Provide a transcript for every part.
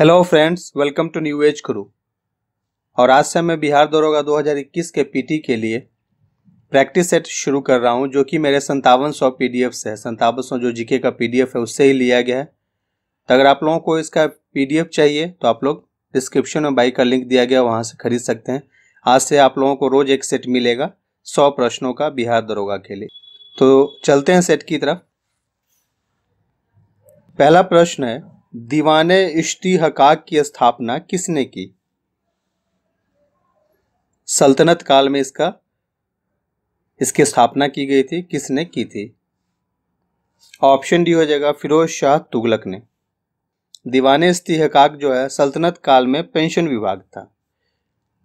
hello friends welcome to New Age Crew और आज से मैं बिहार दरोगा 2021 के पीटी के लिए प्रैक्टिस सेट शुरू कर रहा हूं जो कि मेरे संतावन सौ पी से है संतावन सौ जो जीके का पीडीएफ है उससे ही लिया गया है तो अगर आप लोगों को इसका पीडीएफ चाहिए तो आप लोग डिस्क्रिप्शन में बाई का लिंक दिया गया वहां से खरीद सकते हैं आज से आप लोगों को रोज़ एक सेट मिलेगा सौ प्रश्नों का बिहार दरोगा के लिए तो चलते हैं सेट की तरफ पहला प्रश्न है दीवाने इश्ती हकाक की स्थापना किसने की सल्तनत काल में इसका इसकी स्थापना की गई थी किसने की थी ऑप्शन डी हो जाएगा फिरोज शाह तुगलक ने दीवाने इश्ती हकाक जो है सल्तनत काल में पेंशन विभाग था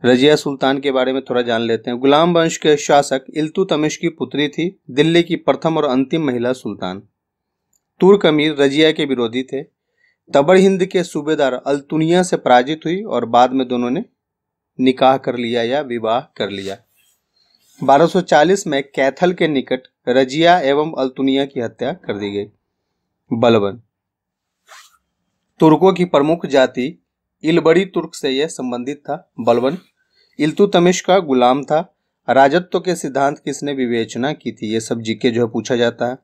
रजिया सुल्तान के बारे में थोड़ा जान लेते हैं गुलाम वंश के शासक इल्तु तमिश की पुत्री थी दिल्ली की प्रथम और अंतिम महिला सुल्तान तुर्क अमीर रजिया के विरोधी थे तबर हिंद के सूबेदार अल्तुनिया से पराजित हुई और बाद में दोनों ने निकाह कर लिया या विवाह कर लिया 1240 में कैथल के निकट रजिया एवं अल्तुनिया की हत्या कर दी गई बलबन तुर्कों की प्रमुख जाति इलबड़ी तुर्क से यह संबंधित था बलबन इल्तुतमिश का गुलाम था राजत्व के सिद्धांत किसने विवेचना की थी ये सब जीके जो है पूछा जाता है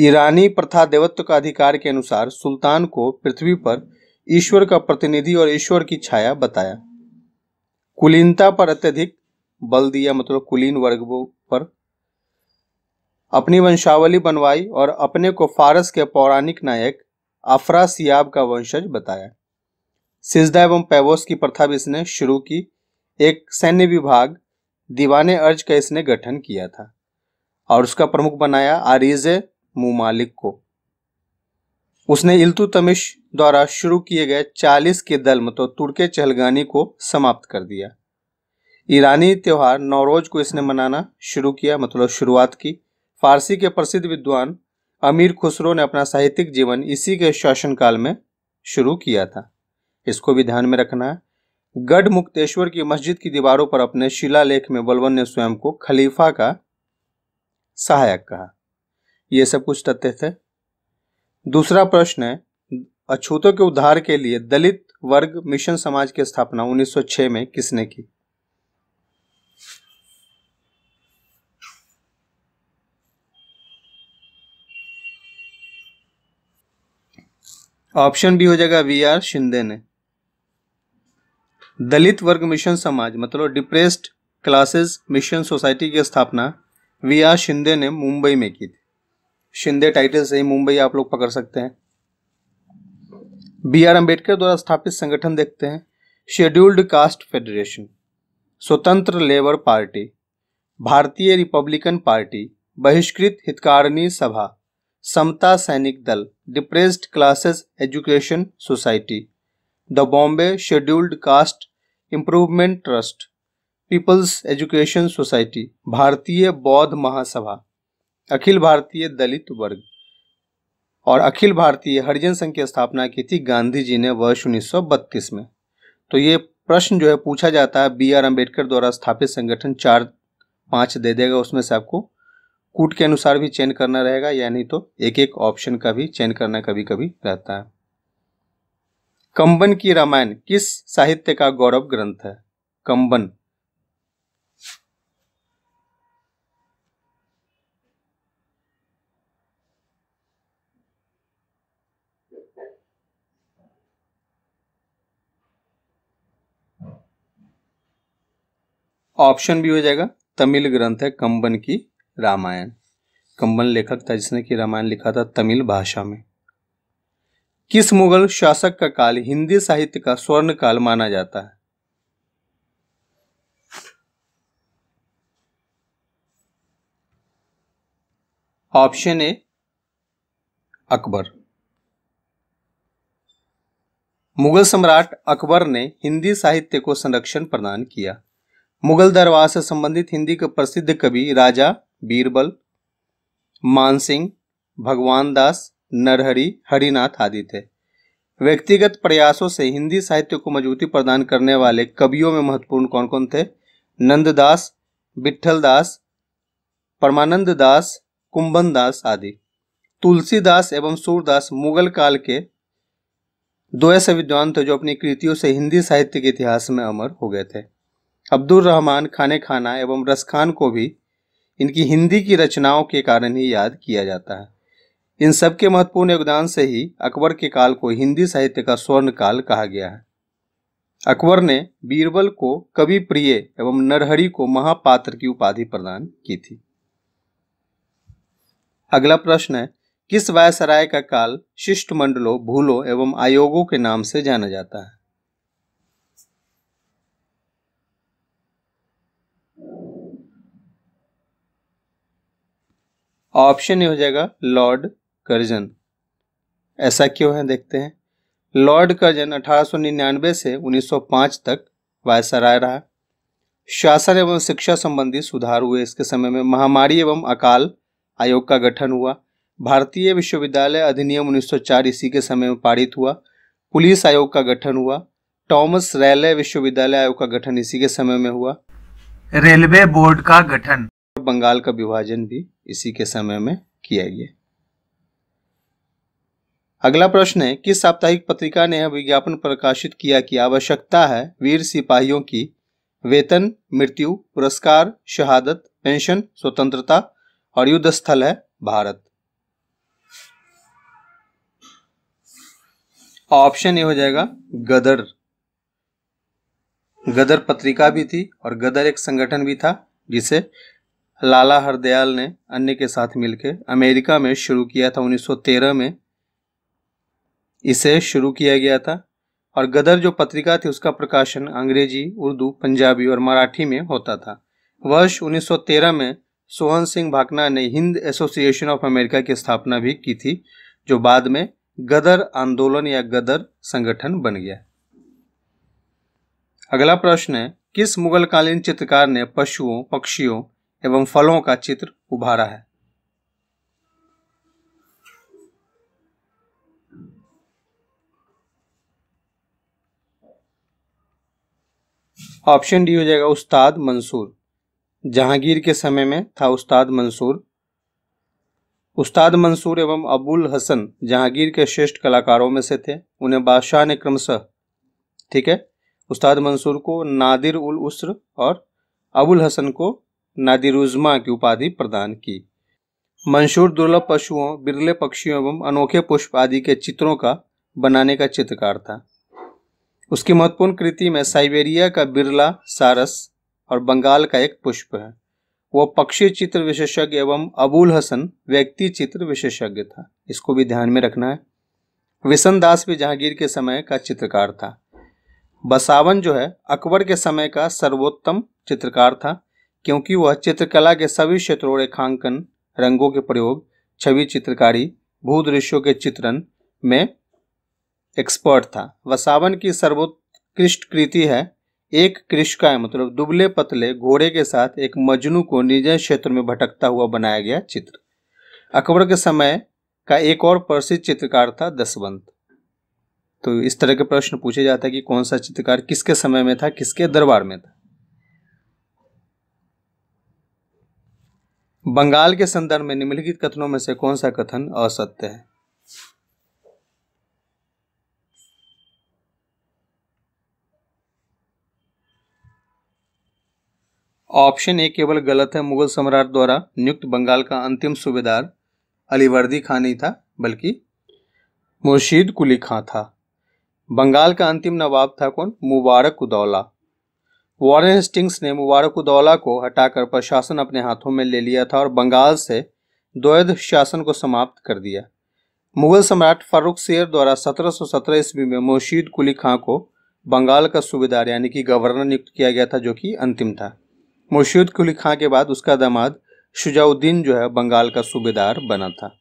ईरानी प्रथा देवत्व का अधिकार के अनुसार सुल्तान को पृथ्वी पर ईश्वर का प्रतिनिधि और ईश्वर की छाया बताया कुलीनता पर अत्यधिक बल दिया मतलब कुलीन वर्गों पर अपनी वंशावली बनवाई और अपने को फारस के पौराणिक नायक अफरासियाब सियाब का वंशज बताया सिजदा एवं पैवोस की प्रथा भी इसने शुरू की एक सैन्य विभाग दीवाने अर्ज का इसने गठन किया था और उसका प्रमुख बनाया आरिजे मुमालिक को उसने इल्तुतमिश द्वारा शुरू किए गए 40 के दल मतलब तो तुर्के चहलगानी को समाप्त कर दिया ईरानी त्यौहार नौरोज को इसने मनाना शुरू किया मतलब शुरुआत की फारसी के प्रसिद्ध विद्वान अमीर खुसरो ने अपना साहित्यिक जीवन इसी के शासनकाल में शुरू किया था इसको भी ध्यान में रखना है गढ़ मुक्तेश्वर की मस्जिद की दीवारों पर अपने शिलालेख में बलवन ने स्वयं को खलीफा का सहायक कहा ये सब कुछ तथ्य थे दूसरा प्रश्न है अछूतों के उद्धार के लिए दलित वर्ग मिशन समाज की स्थापना 1906 में किसने की ऑप्शन भी हो जाएगा वी आर शिंदे ने दलित वर्ग मिशन समाज मतलब डिप्रेस्ड क्लासेस मिशन सोसाइटी की स्थापना वी आर शिंदे ने मुंबई में की थी शिंदे टाइटल से ही मुंबई आप लोग पकड़ सकते हैं बी आर अम्बेडकर द्वारा स्थापित संगठन देखते हैं शेड्यूल्ड कास्ट फेडरेशन स्वतंत्र लेबर पार्टी भारतीय रिपब्लिकन पार्टी बहिष्कृत हितकारिणी सभा समता सैनिक दल Depressed Classes Education Society the Bombay Scheduled Caste Improvement Trust People's Education Society भारतीय बौद्ध महासभा अखिल भारतीय दलित वर्ग और अखिल भारतीय हरिजन संघ की स्थापना की थी गांधी जी ने वर्ष उन्नीस में तो ये प्रश्न जो है पूछा जाता है बी आर अम्बेडकर द्वारा स्थापित संगठन चार पांच दे देगा उसमें से आपको कूट के अनुसार भी चयन करना रहेगा यानी तो एक एक ऑप्शन का भी चयन करना कभी कभी रहता है कंबन की रामायण किस साहित्य का गौरव ग्रंथ है कंबन ऑप्शन भी हो जाएगा तमिल ग्रंथ है कंबन की रामायण कंबन लेखक था जिसने कि रामायण लिखा था तमिल भाषा में किस मुगल शासक का काल हिंदी साहित्य का स्वर्ण काल माना जाता है ऑप्शन ए अकबर मुगल सम्राट अकबर ने हिंदी साहित्य को संरक्षण प्रदान किया मुगल दरबार से संबंधित हिंदी के प्रसिद्ध कवि राजा बीरबल मानसिंह भगवान दास नरहरी हरिनाथ आदि थे व्यक्तिगत प्रयासों से हिंदी साहित्य को मजबूती प्रदान करने वाले कवियों में महत्वपूर्ण कौन कौन थे नंददास विठल दास परमानंद दास कुंभन दास आदि तुलसीदास एवं सूरदास मुगल काल के दो ऐसे विद्वान थे जो अपनी कृतियों से हिंदी साहित्य के इतिहास में अमर हो गए थे अब्दुल रहमान खाने खाना एवं रसखान को भी इनकी हिंदी की रचनाओं के कारण ही याद किया जाता है इन सबके महत्वपूर्ण योगदान से ही अकबर के काल को हिंदी साहित्य का स्वर्ण काल कहा गया है अकबर ने बीरबल को कवि प्रिय एवं नरहरी को महापात्र की उपाधि प्रदान की थी अगला प्रश्न है किस वायसराय का काल शिष्टमंडलों भूलों एवं आयोगों के नाम से जाना जाता है ऑप्शन ये हो जाएगा लॉर्ड कर्जन ऐसा क्यों है देखते हैं लॉर्ड कर्जन 1899 से 1905 तक वायसराय रहा शासन एवं शिक्षा संबंधी सुधार हुए इसके समय में महामारी एवं अकाल आयोग का गठन हुआ भारतीय विश्वविद्यालय अधिनियम 1904 इसी के समय में पारित हुआ पुलिस आयोग का गठन हुआ टॉमस रैले विश्वविद्यालय आयोग का गठन इसी के समय में हुआ रेलवे बोर्ड का गठन बंगाल का विभाजन भी इसी के समय में किया गया अगला प्रश्न है किस साप्ताहिक पत्रिका ने विज्ञापन प्रकाशित किया कि आवश्यकता है वीर सिपाहियों की वेतन मृत्यु पुरस्कार शहादत पेंशन स्वतंत्रता और युद्ध स्थल है भारत ऑप्शन ये हो जाएगा गदर गदर पत्रिका भी थी और गदर एक संगठन भी था जिसे लाला हरदयाल ने अन्य के साथ मिलकर अमेरिका में शुरू किया था 1913 में इसे शुरू किया गया था और गदर जो पत्रिका थी उसका प्रकाशन अंग्रेजी उर्दू पंजाबी और मराठी में होता था वर्ष 1913 में सोहन सिंह भाकना ने हिंद एसोसिएशन ऑफ अमेरिका की स्थापना भी की थी जो बाद में गदर आंदोलन या गदर संगठन बन गया अगला प्रश्न है किस मुगलकालीन चित्रकार ने पशुओं पक्षियों एवं फलों का चित्र उभारा है ऑप्शन डी हो जाएगा उस्ताद मंसूर जहांगीर के समय में था उस्ताद मंसूर उस्ताद मंसूर एवं अबुल हसन जहांगीर के श्रेष्ठ कलाकारों में से थे उन्हें बादशाह ने क्रमशः ठीक है उस्ताद मंसूर को नादिर उल उस्र और अबुल हसन को नादिरुजमा की उपाधि प्रदान की मंशूर दुर्लभ पशुओं बिरले पक्षियों एवं अनोखे पुष्प आदि के चित्रों का बनाने का चित्रकार था उसकी महत्वपूर्ण कृति में साइबेरिया का बिरला सारस और बंगाल का एक पुष्प है वह पक्षी चित्र विशेषज्ञ एवं अबुल हसन व्यक्ति चित्र विशेषज्ञ था इसको भी ध्यान में रखना है विसन दास भी जहांगीर के समय का चित्रकार था बसावन जो है अकबर के समय का सर्वोत्तम चित्रकार था क्योंकि वह चित्रकला के सभी क्षेत्रों रेखांकन रंगों के प्रयोग छवि चित्रकारी भू दृश्यों के चित्रण में एक्सपर्ट था वसावन की सर्वोत्कृष्ट कृति है एक कृष्का मतलब दुबले पतले घोड़े के साथ एक मजनू को निजय क्षेत्र में भटकता हुआ बनाया गया चित्र अकबर के समय का एक और प्रसिद्ध चित्रकार था दसवंत तो इस तरह के प्रश्न पूछे जाते हैं कि कौन सा चित्रकार किसके समय में था किसके दरबार में था बंगाल के संदर्भ में निम्नलिखित कथनों में से कौन सा कथन असत्य है ऑप्शन ए केवल गलत है मुगल सम्राट द्वारा नियुक्त बंगाल का अंतिम सूबेदार अलीवर्दी खान नहीं था बल्कि मुर्शीद कुली खां था बंगाल का अंतिम नवाब था कौन मुबारक उदौला वारेन हेस्टिंग्स ने उदौला को हटाकर प्रशासन अपने हाथों में ले लिया था और बंगाल से द्वैध शासन को समाप्त कर दिया मुगल सम्राट फारूक शेर द्वारा 1717 ईस्वी में मुर्शीद कुली खां को बंगाल का सूबेदार यानी कि गवर्नर नियुक्त किया गया था जो कि अंतिम था मुर्शीद कुली खां के बाद उसका दामाद शुजाउद्दीन जो है बंगाल का सूबेदार बना था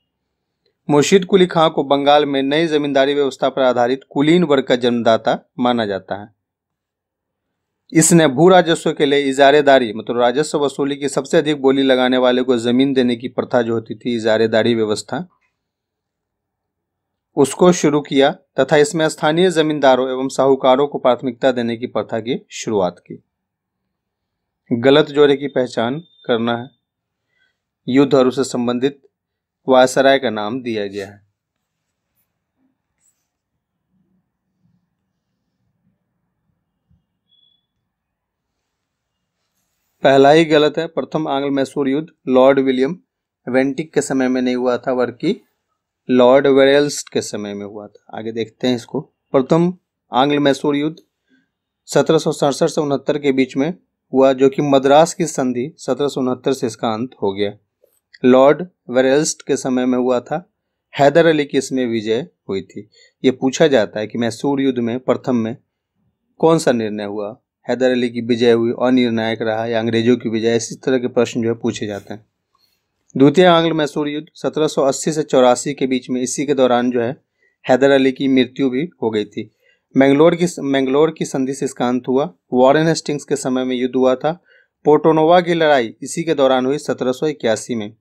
मुर्शीद कुली खां को बंगाल में नई जमींदारी व्यवस्था पर आधारित कुलीन वर्ग का जन्मदाता माना जाता है इसने भू राजस्व के लिए इजारेदारी मतलब राजस्व वसूली की सबसे अधिक बोली लगाने वाले को जमीन देने की प्रथा जो होती थी इजारेदारी व्यवस्था उसको शुरू किया तथा इसमें स्थानीय जमींदारों एवं साहूकारों को प्राथमिकता देने की प्रथा की शुरुआत की गलत जोड़े की पहचान करना है युद्ध और उससे संबंधित वायसराय का नाम दिया गया है पहला ही गलत है प्रथम आंग्ल मैसूर युद्ध लॉर्ड विलियम वेंटिक के समय में नहीं हुआ था बल्कि लॉर्ड वेरेल्स्ट के समय में हुआ था आगे देखते हैं इसको प्रथम आंग्ल मैसूर युद्ध सत्रह से उनहत्तर के बीच में हुआ जो कि मद्रास की संधि सत्रह से इसका अंत हो गया लॉर्ड वेरेल्स्ट के समय में हुआ था हैदर अली की इसमें विजय हुई थी ये पूछा जाता है कि मैसूर युद्ध में प्रथम में कौन सा निर्णय हुआ हैदर अली की विजय हुई अनिर्णायक रहा या अंग्रेजों की विजय इसी तरह के प्रश्न जो है पूछे जाते हैं द्वितीय आंग्ल मैसूर युद्ध 1780 से चौरासी के बीच में इसी के दौरान जो है हैदर अली की मृत्यु भी हो गई थी मैंगलोर की मैंगलोर की संधि से इसका अंत हुआ वॉरेन हेस्टिंग्स के समय में युद्ध हुआ था पोर्टोनोवा की लड़ाई इसी के दौरान हुई सत्रह में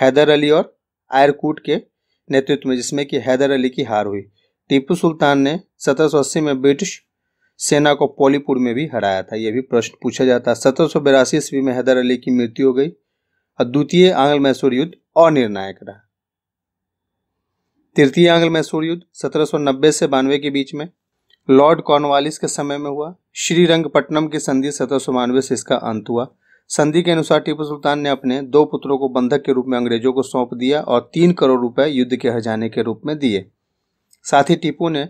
हैदर अली और आयरकूट के नेतृत्व में जिसमें कि हैदर अली की हार हुई टीपू सुल्तान ने 1780 में ब्रिटिश सेना को पोलीपुर में भी हराया था यह भी प्रश्न पूछा जाता है सत्रह सौ बिरासी ईस्वी में हैदर अली की मृत्यु हो गई और द्वितीय आंग्ल मैसूर युद्ध अनिर्णायक रहा तृतीय आंग्ल मैसूर युद्ध नब्बे से बानवे के बीच में लॉर्ड कॉर्नवालिस के समय में हुआ श्रीरंगपट्टनम की संधि सत्रह बानवे से इसका अंत हुआ संधि के अनुसार टीपू सुल्तान ने अपने दो पुत्रों को बंधक के रूप में अंग्रेजों को सौंप दिया और तीन करोड़ रुपए युद्ध के हजाने के रूप में दिए साथ ही टीपू ने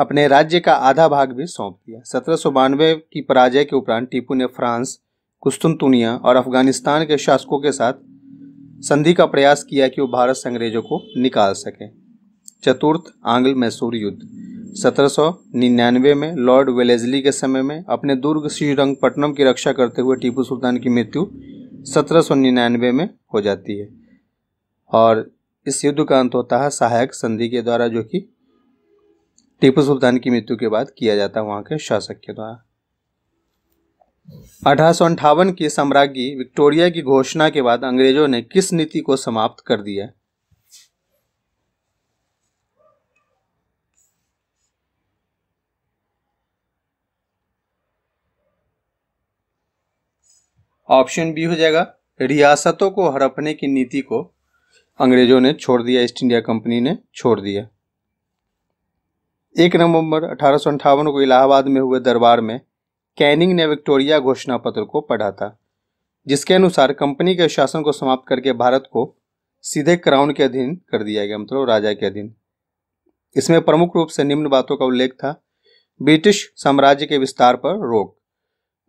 अपने राज्य का आधा भाग भी सौंप दिया सत्रह की पराजय के उपरांत टीपू ने फ्रांस कुस्तुनतुनिया और अफगानिस्तान के शासकों के साथ संधि का प्रयास किया कि वो भारत से अंग्रेजों को निकाल सके चतुर्थ आंग्ल मैसूर युद्ध निन्यानवे में लॉर्ड वेलेजली के समय में अपने दुर्ग श्रीरंगपट्टनम की रक्षा करते हुए टीपू सुल्तान की मृत्यु निन्यानवे में हो जाती है और इस युद्ध का अंत होता है सहायक संधि के द्वारा जो कि टीपू सुल्तान की मृत्यु के बाद किया जाता है वहाँ के शासक के द्वारा अठारह की सम्राज्ञी विक्टोरिया की घोषणा के बाद अंग्रेजों ने किस नीति को समाप्त कर दिया ऑप्शन बी हो जाएगा रियासतों को हड़पने की नीति को अंग्रेजों ने छोड़ दिया ईस्ट इंडिया कंपनी ने छोड़ दिया एक नवंबर अठारह को इलाहाबाद में हुए दरबार में कैनिंग ने विक्टोरिया घोषणा पत्र को पढ़ा था जिसके अनुसार कंपनी के शासन को समाप्त करके भारत को सीधे क्राउन के अधीन कर दिया गया मतलब राजा के अधीन इसमें प्रमुख रूप से निम्न बातों का उल्लेख था ब्रिटिश साम्राज्य के विस्तार पर रोक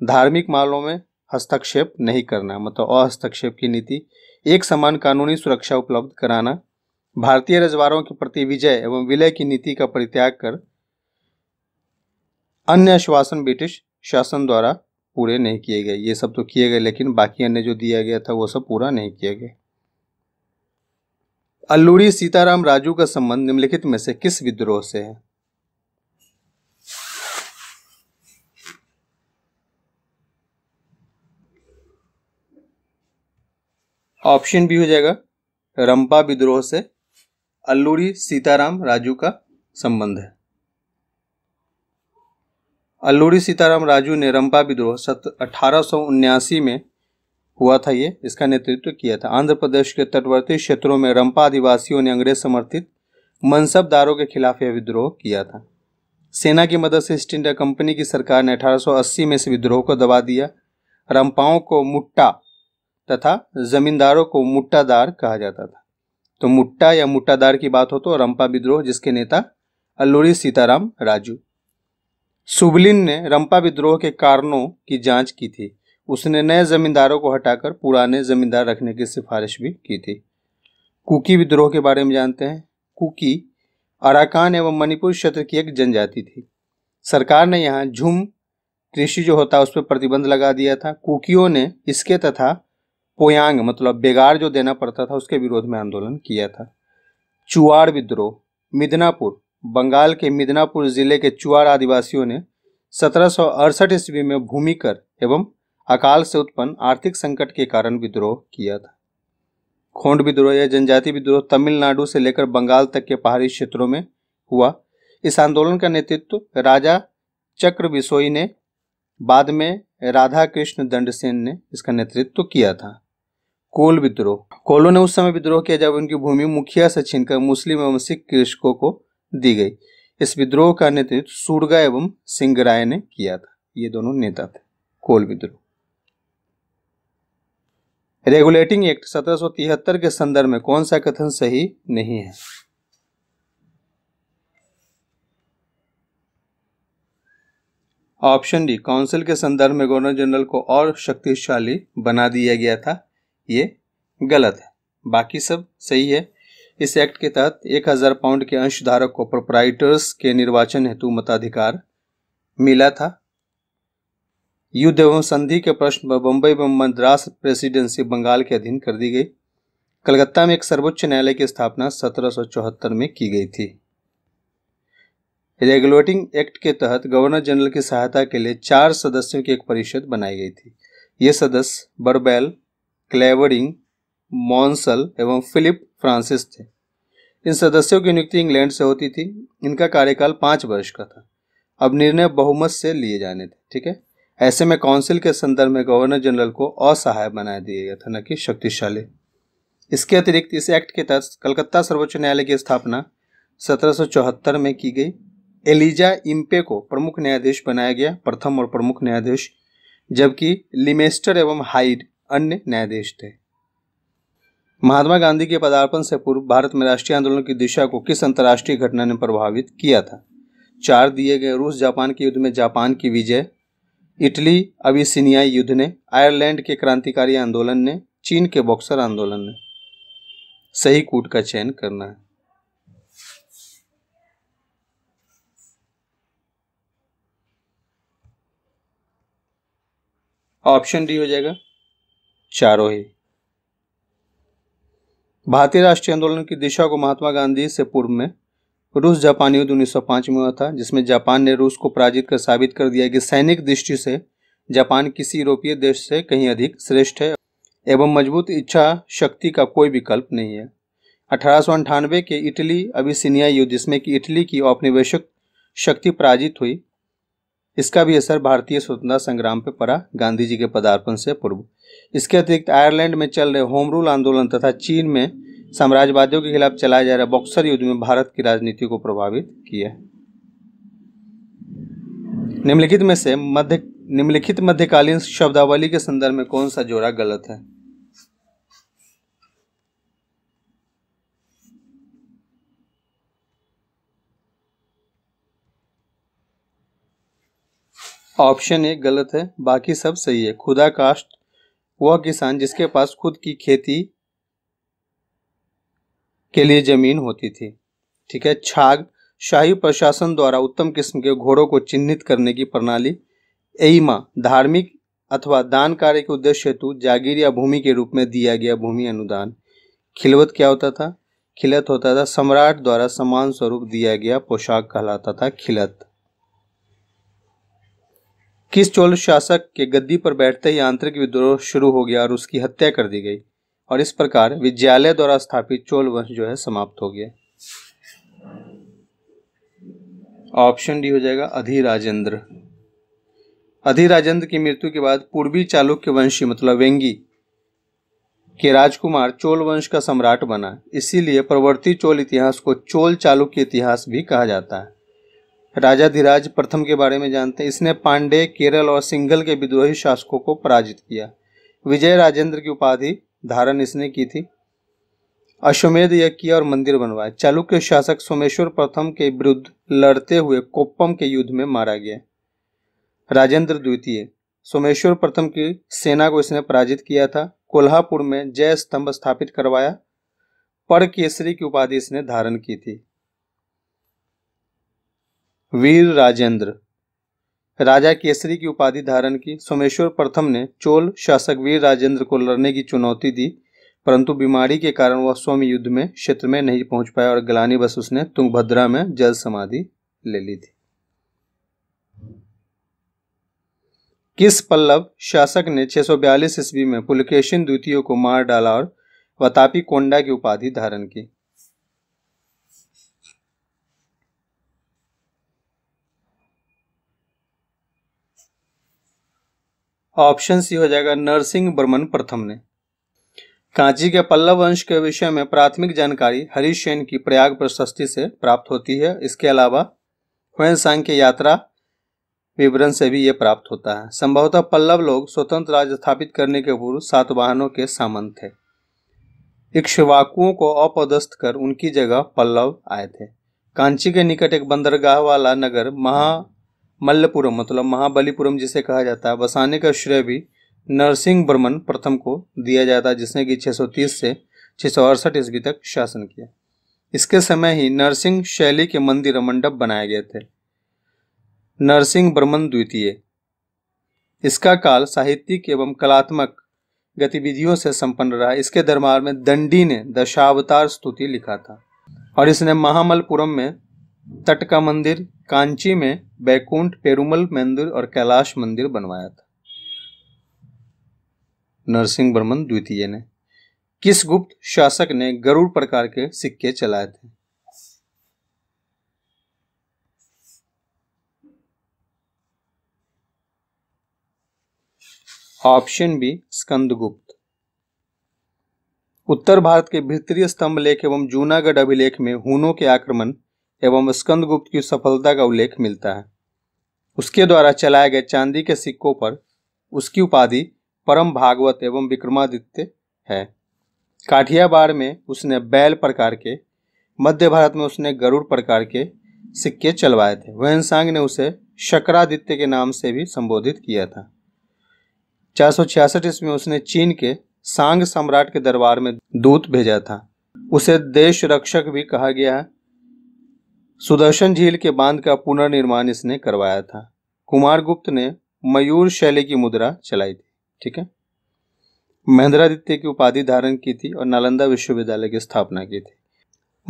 धार्मिक मामलों में हस्तक्षेप नहीं करना मतलब अहस्तक्षेप की नीति एक समान कानूनी सुरक्षा उपलब्ध कराना भारतीय रजवाड़ों के प्रति विजय एवं विलय की नीति का परित्याग कर अन्य आश्वासन ब्रिटिश शासन द्वारा पूरे नहीं किए गए ये सब तो किए गए लेकिन बाकी अन्य जो दिया गया था वो सब पूरा नहीं किया गया अल्लूरी सीताराम राजू का संबंध निम्नलिखित में से किस विद्रोह से है ऑप्शन भी हो जाएगा रंपा विद्रोह से अल्लूरी सीताराम राजू का संबंध है अल्लूरी सीताराम राजू ने रंपा विद्रोह सत अठारह में हुआ था ये इसका नेतृत्व किया था आंध्र प्रदेश के तटवर्ती क्षेत्रों में रंपा आदिवासियों ने अंग्रेज समर्थित मनसबदारों के खिलाफ यह विद्रोह किया था सेना की मदद से ईस्ट इंडिया कंपनी की सरकार ने 1880 में इस विद्रोह को दबा दिया रंपाओं को मुट्टा तथा जमींदारों को मुट्टादार कहा जाता था तो मुट्टा या मुट्टादार की बात हो तो रंपा विद्रोह जिसके नेता अल्लूरी सीताराम राजू सुबलिन ने रंपा विद्रोह के कारणों की जांच की थी उसने नए जमींदारों को हटाकर पुराने जमींदार रखने की सिफारिश भी की थी कुकी विद्रोह के बारे में जानते हैं कुकी अराकान एवं मणिपुर क्षेत्र की एक जनजाति थी सरकार ने यहाँ झुम कृषि जो होता है उस पर प्रतिबंध लगा दिया था कुकियों ने इसके तथा पोयांग मतलब बेगार जो देना पड़ता था उसके विरोध में आंदोलन किया था चुआड़ विद्रोह मिदनापुर बंगाल के मिदनापुर जिले के चुआड़ आदिवासियों ने सत्रह ईस्वी में भूमि कर एवं अकाल से उत्पन्न आर्थिक संकट के कारण विद्रोह किया था खोंड विद्रोह या जनजाति विद्रोह तमिलनाडु से लेकर बंगाल तक के पहाड़ी क्षेत्रों में हुआ इस आंदोलन का नेतृत्व राजा चक्र बिसोई ने बाद में राधा कृष्ण दंडसेन ने इसका नेतृत्व किया था कोल विद्रोह कोलों ने उस समय विद्रोह किया जब उनकी भूमि मुखिया से छीनकर मुस्लिम एवं सिख कृषकों को दी गई इस विद्रोह का नेतृत्व सूरगा एवं सिंगराय ने किया था ये दोनों नेता थे कोल विद्रोह रेगुलेटिंग एक्ट 1773 के संदर्भ में कौन सा कथन सही नहीं है ऑप्शन डी काउंसिल के संदर्भ में गवर्नर जनरल को और शक्तिशाली बना दिया गया था ये गलत है बाकी सब सही है इस एक्ट के तहत एक हज़ार पाउंड के अंशधारक को प्रोपराइटर्स के निर्वाचन हेतु मताधिकार मिला था युद्ध एवं संधि के प्रश्न पर बम्बई में मद्रास प्रेसिडेंसी बंगाल के अधीन कर दी गई कलकत्ता में एक सर्वोच्च न्यायालय की स्थापना सत्रह में की गई थी रेगुलेटिंग एक्ट के तहत गवर्नर जनरल की सहायता के लिए चार सदस्यों की एक परिषद बनाई गई थी ये सदस्य बड़बैल क्लेवरिंग मॉन्सल एवं फिलिप फ्रांसिस थे इन सदस्यों की नियुक्ति इंग्लैंड से होती थी इनका कार्यकाल पाँच वर्ष का था अब निर्णय बहुमत से लिए जाने थे ठीक है ऐसे में काउंसिल के संदर्भ में गवर्नर जनरल को असहाय बनाया दिया गया था न कि शक्तिशाली इसके अतिरिक्त इस एक्ट के तहत कलकत्ता सर्वोच्च न्यायालय की स्थापना 1774 में की गई एलिजा इम्पे को प्रमुख न्यायाधीश बनाया गया प्रथम और प्रमुख न्यायाधीश जबकि लिमेस्टर एवं हाइड अन्य न्यायाधीश थे महात्मा गांधी के पदार्पण से पूर्व भारत में राष्ट्रीय आंदोलन की दिशा को किस अंतर्राष्ट्रीय घटना ने प्रभावित किया था चार दिए गए रूस जापान के युद्ध में जापान की विजय इटली अबिसिनियाई युद्ध ने आयरलैंड के क्रांतिकारी आंदोलन ने चीन के बॉक्सर आंदोलन ने सही कूट का चयन करना है ऑप्शन डी हो जाएगा चारों ही भारतीय राष्ट्रीय आंदोलन की दिशा को महात्मा गांधी से पूर्व में रूस जापान युद्ध 1905 में हुआ था जिसमें जापान ने रूस को पराजित कर साबित कर दिया कि सैनिक दृष्टि से जापान किसी यूरोपीय देश से कहीं अधिक श्रेष्ठ है एवं मजबूत इच्छा शक्ति का कोई विकल्प नहीं है अठारह के इटली अभी युद्ध जिसमें कि इटली की औपनिवेशक शक्ति पराजित हुई इसका भी असर भारतीय स्वतंत्रता संग्राम पर पड़ा गांधी जी के पदार्पण से पूर्व इसके अतिरिक्त आयरलैंड में चल रहे होम रूल आंदोलन तथा चीन में साम्राज्यवादियों के खिलाफ चलाया जा रहा बॉक्सर युद्ध में भारत की राजनीति को प्रभावित किया निम्नलिखित में से मध्य निम्नलिखित मध्यकालीन शब्दावली के संदर्भ में कौन सा जोड़ा गलत है ऑप्शन एक गलत है बाकी सब सही है खुदा कास्ट वह किसान जिसके पास खुद की खेती के लिए जमीन होती थी ठीक है छाग शाही प्रशासन द्वारा उत्तम किस्म के घोड़ों को चिन्हित करने की प्रणाली एमा धार्मिक अथवा दान कार्य के उद्देश्य हेतु जागीर या भूमि के रूप में दिया गया भूमि अनुदान खिलवत क्या होता था खिलत होता था सम्राट द्वारा समान स्वरूप दिया गया पोशाक कहलाता था खिलत किस चोल शासक के गद्दी पर बैठते ही आंतरिक विद्रोह शुरू हो गया और उसकी हत्या कर दी गई और इस प्रकार विद्यालय द्वारा स्थापित चोल वंश जो है समाप्त हो गया ऑप्शन डी हो जाएगा अधिराजेंद्र अधिराजेंद्र की मृत्यु के बाद पूर्वी चालुक्य वंशी मतलब वेंगी के राजकुमार चोल वंश का सम्राट बना इसीलिए प्रवर्ती चोल इतिहास को चोल चालुक्य इतिहास भी कहा जाता है राजाधिराज प्रथम के बारे में जानते हैं इसने पांडे केरल और सिंगल के विद्रोही शासकों को पराजित किया विजय राजेंद्र की उपाधि धारण इसने की थी अश्वमेध यज्ञ किया और मंदिर बनवाया चालुक्य शासक सोमेश्वर प्रथम के विरुद्ध लड़ते हुए कोप्पम के युद्ध में मारा गया राजेंद्र द्वितीय सोमेश्वर प्रथम की सेना को इसने पराजित किया था कोल्हापुर में जय स्तंभ स्थापित करवाया पर केसरी की उपाधि इसने धारण की थी वीर राजेंद्र राजा केसरी की उपाधि धारण की सोमेश्वर प्रथम ने चोल शासक वीर राजेंद्र को लड़ने की चुनौती दी परंतु बीमारी के कारण वह स्वयं युद्ध में क्षेत्र में नहीं पहुंच पाया और गलानी बस उसने तुंगभद्रा में जल समाधि ले ली थी किस पल्लव शासक ने 642 ईस्वी में पुलकेशिन द्वितीय को मार डाला और वतापी कोंडा की उपाधि धारण की ऑप्शन सी हो जाएगा नरसिंह बर्मन प्रथम ने कांची के पल्लव वंश के विषय में प्राथमिक जानकारी हरीश सेन की प्रयाग प्रशस्ति से प्राप्त होती है इसके अलावा हुएसांग की यात्रा विवरण से भी ये प्राप्त होता है संभवतः पल्लव लोग स्वतंत्र राज्य स्थापित करने के पूर्व सातवाहनों के सामंत थे इक्ष्वाकुओं को अपदस्थ कर उनकी जगह पल्लव आए थे कांची के निकट एक बंदरगाह वाला नगर महा मल्लपुरम मतलब महाबलीपुरम जिसे कहा जाता है बसाने का श्रेय भी नरसिंह बर्मन प्रथम को दिया जाता है जिसने कि 630 से छः ईस्वी तक शासन किया इसके समय ही नरसिंह शैली के मंदिर मंडप बनाए गए थे नरसिंह बर्मन द्वितीय इसका काल साहित्यिक एवं कलात्मक गतिविधियों से संपन्न रहा इसके दरबार में दंडी ने दशावतार स्तुति लिखा था और इसने महामलपुरम में तट का मंदिर कांची में बैकुंठ पेरुमल मंदिर और कैलाश मंदिर बनवाया था नरसिंह बर्मन द्वितीय ने किस गुप्त शासक ने गरुड़ प्रकार के सिक्के चलाए थे ऑप्शन बी स्कंदगुप्त उत्तर भारत के भित्रीय स्तंभ लेख एवं जूनागढ़ अभिलेख में हूनों के आक्रमण एवं स्कंदगुप्त की सफलता का उल्लेख मिलता है उसके द्वारा चलाए गए चांदी के सिक्कों पर उसकी उपाधि परम भागवत एवं विक्रमादित्य है काठियाबाड़ में उसने बैल प्रकार के मध्य भारत में उसने गरुड़ प्रकार के सिक्के चलवाए थे सांग ने उसे शकरादित्य के नाम से भी संबोधित किया था चार सौ छियासठ ईस्वी में उसने चीन के सांग सम्राट के दरबार में दूत भेजा था उसे देश रक्षक भी कहा गया है सुदर्शन झील के बांध का पुनर्निर्माण इसने करवाया था कुमार गुप्त ने मयूर शैली की मुद्रा चलाई थी ठीक है महेंद्रादित्य की उपाधि धारण की थी और नालंदा विश्वविद्यालय की स्थापना की थी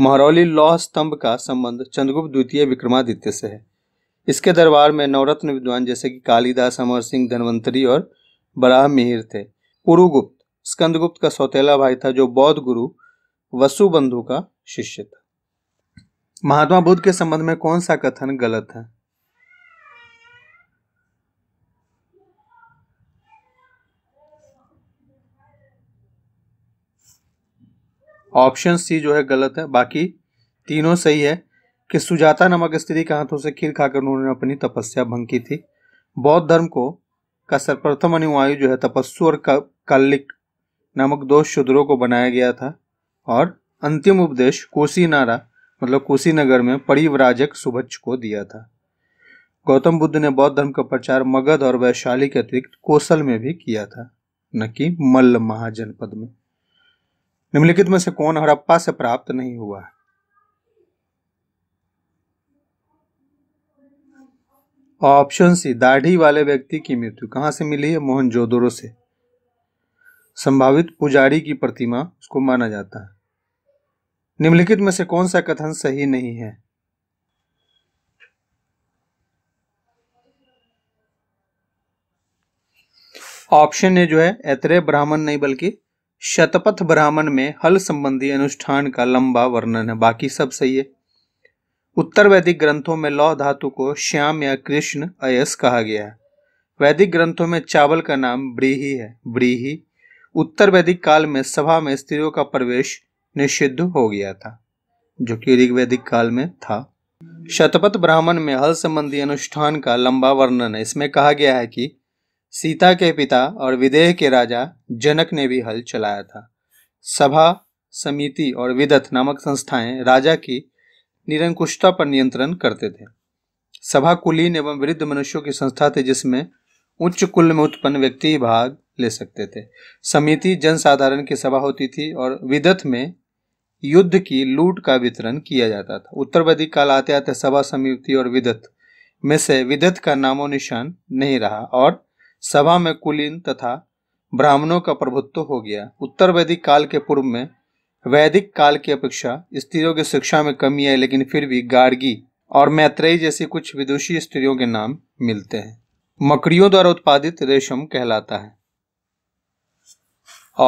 महरौली लौह स्तंभ का संबंध चंद्रगुप्त द्वितीय विक्रमादित्य से है इसके दरबार में नवरत्न विद्वान जैसे कि कालिदास अमर सिंह धनवंतरी और बराह मिहिर थे पुरुगुप्त स्कंदगुप्त का सौतेला भाई था जो बौद्ध गुरु वसुबंधु का शिष्य था महात्मा बुद्ध के संबंध में कौन सा कथन गलत है ऑप्शन सी जो है गलत है बाकी तीनों सही है कि सुजाता नामक स्त्री के हाथों से खीर खाकर उन्होंने अपनी तपस्या भंग की थी बौद्ध धर्म को का सर्वप्रथम अनुवायु जो है तपस्व और कालिक नामक दो शूद्रों को बनाया गया था और अंतिम उपदेश कोसी नारा मतलब कुशीनगर में परिवराजक सुभच को दिया था गौतम बुद्ध ने बौद्ध धर्म का प्रचार मगध और वैशाली के अतिरिक्त कोसल में भी किया था न कि मल्ल महाजनपद में निम्नलिखित में से कौन हड़प्पा से प्राप्त नहीं हुआ ऑप्शन सी दाढ़ी वाले व्यक्ति की मृत्यु कहाँ से मिली है मोहनजोदड़ो से संभावित पुजारी की प्रतिमा उसको माना जाता है निम्नलिखित में से कौन सा कथन सही नहीं है ऑप्शन ए जो है ऐतरे ब्राह्मण नहीं बल्कि शतपथ ब्राह्मण में हल संबंधी अनुष्ठान का लंबा वर्णन है बाकी सब सही है उत्तर वैदिक ग्रंथों में लौ धातु को श्याम या कृष्ण अयस कहा गया है वैदिक ग्रंथों में चावल का नाम ब्रीही है ब्रीही उत्तर वैदिक काल में सभा में स्त्रियों का प्रवेश निषिद्ध हो गया था जो कि ऋग्वेदिक काल में था शतपथ ब्राह्मण में हल संबंधी अनुष्ठान का लंबा वर्णन है इसमें कहा गया है कि सीता के पिता और विदेह के राजा जनक ने भी हल चलाया था सभा समिति और विदत नामक संस्थाएं राजा की निरंकुशता पर नियंत्रण करते थे सभा कुलीन एवं वृद्ध मनुष्यों की संस्था थी जिसमें उच्च कुल में उत्पन्न व्यक्ति भाग ले सकते थे समिति जनसाधारण की सभा होती थी और विदत में युद्ध की लूट का वितरण किया जाता था वैदिक काल आते आते सभा समिति और विदत में से विदत का नामो निशान नहीं रहा और सभा में कुलीन तथा ब्राह्मणों का प्रभुत्व हो गया उत्तर वैदिक काल के पूर्व में वैदिक काल की अपेक्षा स्त्रियों की शिक्षा में कमी आई लेकिन फिर भी गार्गी और मैत्रेयी जैसी कुछ विदुषी स्त्रियों के नाम मिलते हैं मकड़ियों द्वारा उत्पादित रेशम कहलाता है